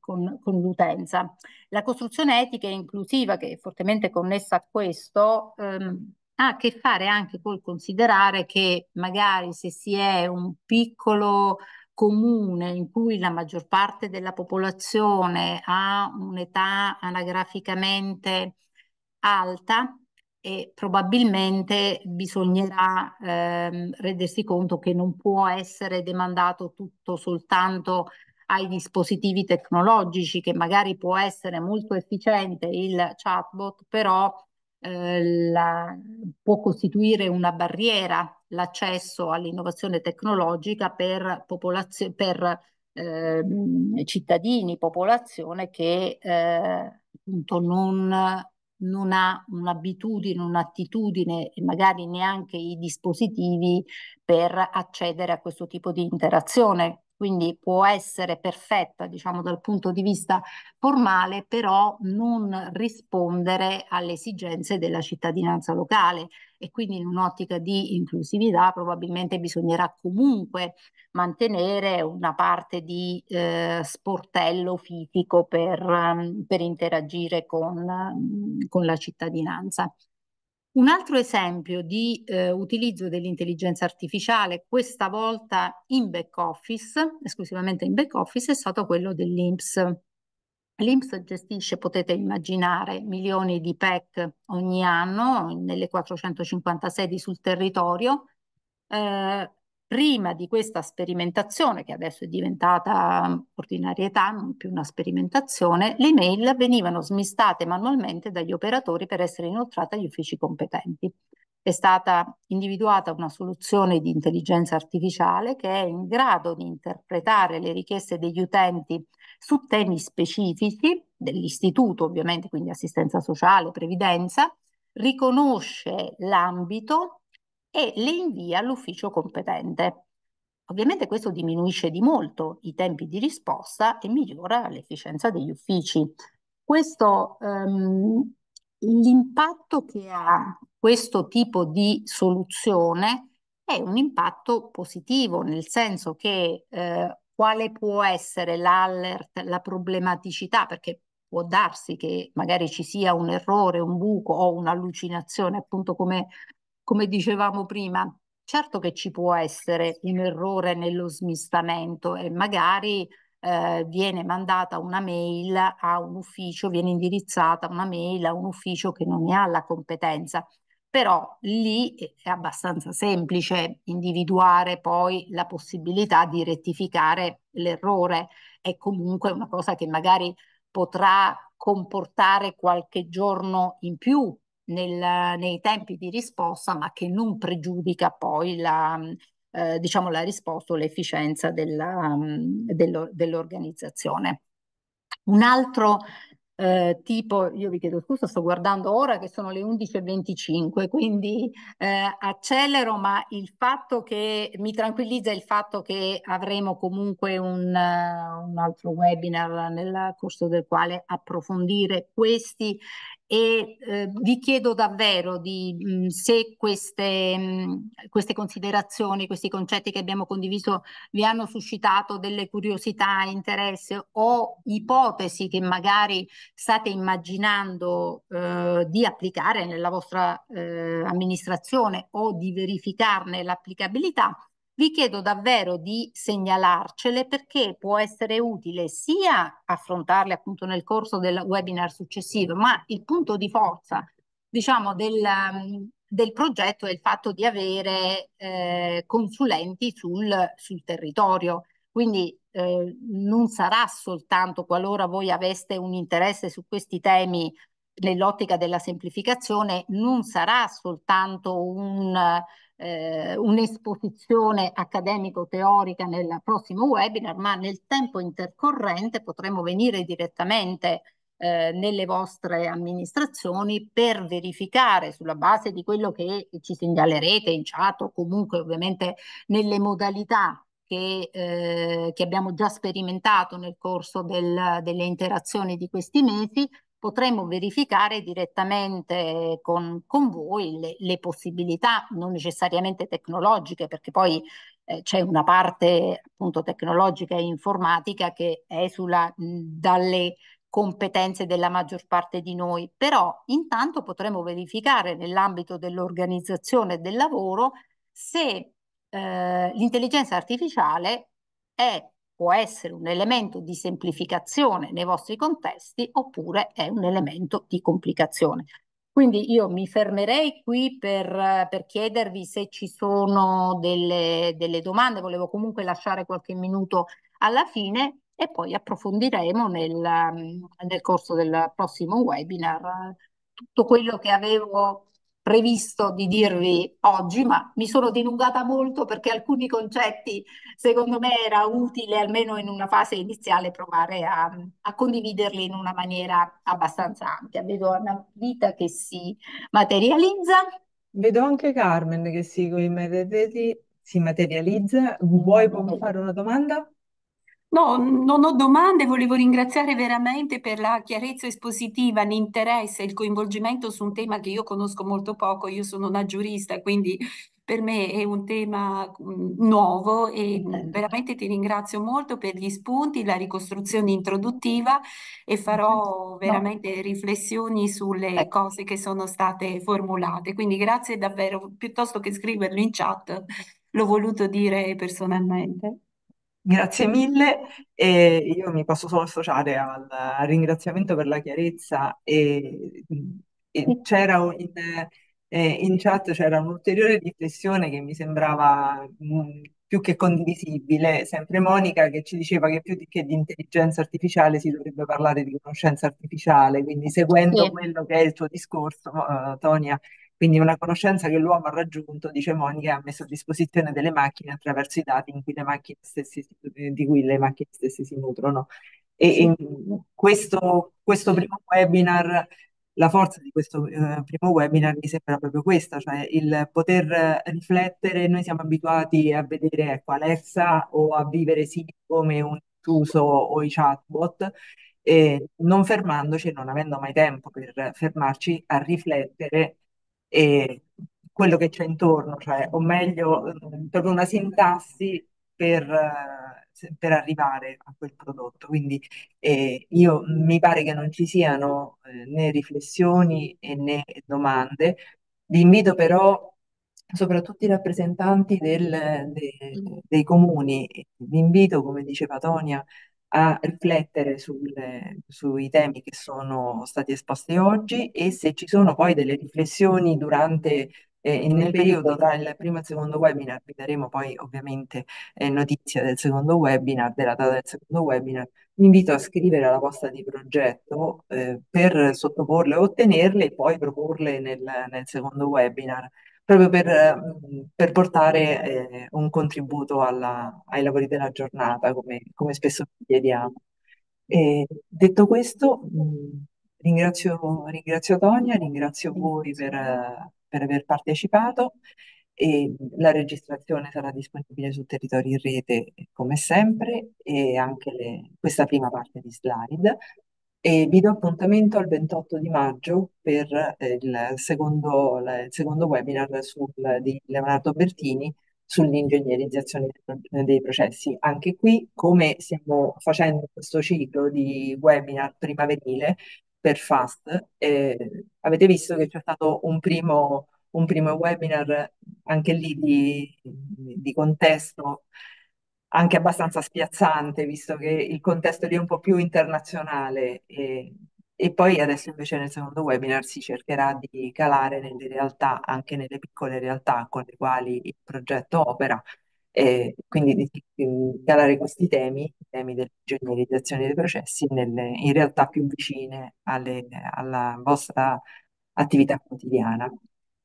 con, con l'utenza. La costruzione etica e inclusiva, che è fortemente connessa a questo, ehm, ha a che fare anche col considerare che magari se si è un piccolo comune in cui la maggior parte della popolazione ha un'età anagraficamente alta e probabilmente bisognerà ehm, rendersi conto che non può essere demandato tutto soltanto ai dispositivi tecnologici, che magari può essere molto efficiente il chatbot, però eh, la, può costituire una barriera l'accesso all'innovazione tecnologica per, popolazio- per eh, cittadini, popolazione che eh, appunto non, non ha un'abitudine, un'attitudine e magari neanche i dispositivi per accedere a questo tipo di interazione quindi può essere perfetta diciamo dal punto di vista formale, però non rispondere alle esigenze della cittadinanza locale e quindi in un'ottica di inclusività probabilmente bisognerà comunque mantenere una parte di eh, sportello fisico per, ehm, per interagire con, ehm, con la cittadinanza. Un altro esempio di eh, utilizzo dell'intelligenza artificiale, questa volta in back office, esclusivamente in back office, è stato quello dell'INPS. L'INPS gestisce, potete immaginare, milioni di PEC ogni anno nelle sedi sul territorio, eh, prima di questa sperimentazione, che adesso è diventata mm, ordinarietà, non più una sperimentazione, le mail venivano smistate manualmente dagli operatori per essere inoltrate agli uffici competenti. È stata individuata una soluzione di intelligenza artificiale che è in grado di interpretare le richieste degli utenti su temi specifici dell'istituto, ovviamente, quindi assistenza sociale, previdenza, riconosce l'ambito e le invia all'ufficio competente. Ovviamente questo diminuisce di molto i tempi di risposta e migliora l'efficienza degli uffici. Questo, ehm, l'impatto che ha questo tipo di soluzione è un impatto positivo, nel senso che eh, quale può essere l'alert, la problematicità, perché può darsi che magari ci sia un errore, un buco o un'allucinazione, appunto come come dicevamo prima, certo che ci può essere un errore nello smistamento e magari eh, viene mandata una mail a un ufficio, viene indirizzata una mail a un ufficio che non ne ha la competenza. Però lì è abbastanza semplice individuare poi la possibilità di rettificare l'errore. È comunque una cosa che magari potrà comportare qualche giorno in più nel, nei tempi di risposta, ma che non pregiudica poi la, eh, diciamo la risposta o l'efficienza della, mm, dello, dell'organizzazione. Un altro eh, tipo, io vi chiedo scusa, sto guardando ora che sono le 11.25, quindi eh, accelero, ma il fatto che mi tranquillizza il fatto che avremo comunque un, uh, un altro webinar nel corso del quale approfondire questi e eh, vi chiedo davvero di, mh, mm, se queste, mh, mm, queste, considerazioni, questi concetti che abbiamo condiviso vi hanno suscitato delle curiosità, interesse o ipotesi che magari state immaginando eh, di applicare nella vostra eh, amministrazione o di verificarne l'applicabilità vi chiedo davvero di segnalarcele perché può essere utile sia affrontarle appunto nel corso del webinar successivo, ma il punto di forza diciamo del, del progetto è il fatto di avere eh, consulenti sul, sul, territorio. Quindi eh, non sarà soltanto qualora voi aveste un interesse su questi temi nell'ottica della semplificazione, non sarà soltanto un eh, un'esposizione accademico-teorica nel prossimo webinar, ma nel tempo intercorrente potremo venire direttamente eh, nelle vostre amministrazioni per verificare sulla base di quello che ci segnalerete in chat o comunque ovviamente nelle modalità che, eh, che abbiamo già sperimentato nel corso del, delle interazioni di questi mesi, potremo verificare direttamente con, con voi le, le, possibilità, non necessariamente tecnologiche, perché poi eh, c'è una parte appunto tecnologica e informatica che esula mh, dalle competenze della maggior parte di noi, però intanto potremo verificare nell'ambito dell'organizzazione del lavoro se eh, l'intelligenza artificiale è può essere un elemento di semplificazione nei vostri contesti oppure è un elemento di complicazione. Quindi io mi fermerei qui per, per chiedervi se ci sono delle, delle, domande, volevo comunque lasciare qualche minuto alla fine e poi approfondiremo nel, nel corso del prossimo webinar tutto quello che avevo previsto di dirvi oggi, ma mi sono dilungata molto perché alcuni concetti secondo me era utile almeno in una fase iniziale provare a, a condividerli in una maniera abbastanza ampia. Vedo una vita che si materializza. Vedo anche Carmen che si, si materializza. Vuoi fare una domanda? No, non ho domande, volevo ringraziare veramente per la chiarezza espositiva, l'interesse, e il coinvolgimento su un tema che io conosco molto poco, io sono una giurista, quindi per me è un tema mm, nuovo e veramente ti ringrazio molto per gli spunti, la ricostruzione introduttiva e farò veramente riflessioni sulle ecco. cose che sono state formulate. Quindi grazie davvero, piuttosto che scriverlo in chat, l'ho voluto dire personalmente. Grazie mille e io mi posso solo associare al al ringraziamento per la chiarezza e, e c'era un- in, eh, eh, in chat c'era un'ulteriore riflessione che mi sembrava mh, mm, più che condivisibile, sempre Monica che ci diceva che più di, che di intelligenza artificiale si dovrebbe parlare di conoscenza artificiale, quindi seguendo quello che è il tuo discorso, eh, Tonia, quindi una conoscenza che l'uomo ha raggiunto, dice Monica, ha messo a disposizione delle macchine attraverso i dati cui stesse, eh, di cui le macchine stesse si nutrono. E, sì. questo, questo primo webinar la forza di questo eh, primo webinar mi sembra proprio questa, cioè il poter riflettere, noi siamo abituati a vedere ecco, Alexa o a vivere sì come un chiuso o i chatbot, e non fermandoci, non avendo mai tempo per fermarci a riflettere e quello che c'è intorno, cioè, o meglio, ehm, proprio una sintassi per, eh, per arrivare a quel prodotto. Quindi eh, io mm, mi pare che non ci siano eh, né riflessioni né domande. Vi invito però, soprattutto i rappresentanti del- de- mm. dei comuni, vi invito, come diceva Tonia, a riflettere sulle, sui temi che sono stati esposti oggi e se ci sono poi delle riflessioni durante eh, nel periodo tra il primo e il secondo webinar, vi daremo poi ovviamente eh, notizia del secondo webinar, della data del secondo webinar, vi invito a scrivere la posta di progetto eh, per sottoporle, ottenerle e poi proporle nel, nel secondo webinar proprio per, mm, per portare eh, un contributo alla, ai lavori della giornata, come, come spesso chiediamo. E detto questo, mm, ringrazio, ringrazio Tonia, ringrazio voi per, per aver partecipato e la registrazione sarà disponibile su Territori in Rete come sempre e anche le, questa prima parte di slide e vi do appuntamento al 28 di maggio per eh, il secondo, il secondo webinar sul, di Leonardo Bertini sull'ingegnerizzazione dei processi. Anche qui, come stiamo facendo questo ciclo di webinar primaverile per FAST, eh, avete visto che c'è stato un primo, un primo webinar anche lì di, di contesto anche abbastanza spiazzante, visto che il contesto lì è un po' più internazionale. E, e poi adesso invece nel secondo webinar si cercherà di calare nelle realtà, anche nelle piccole realtà con le quali il progetto opera, e quindi di, di calare questi temi, i temi dell'ingegnerizzazione dei processi, nelle, in realtà più vicine alle, alla vostra attività quotidiana.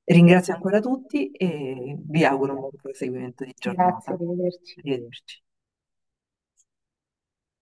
Ringrazio ancora tutti e vi auguro un buon proseguimento di giornata. Grazie, arrivederci. Arrivederci.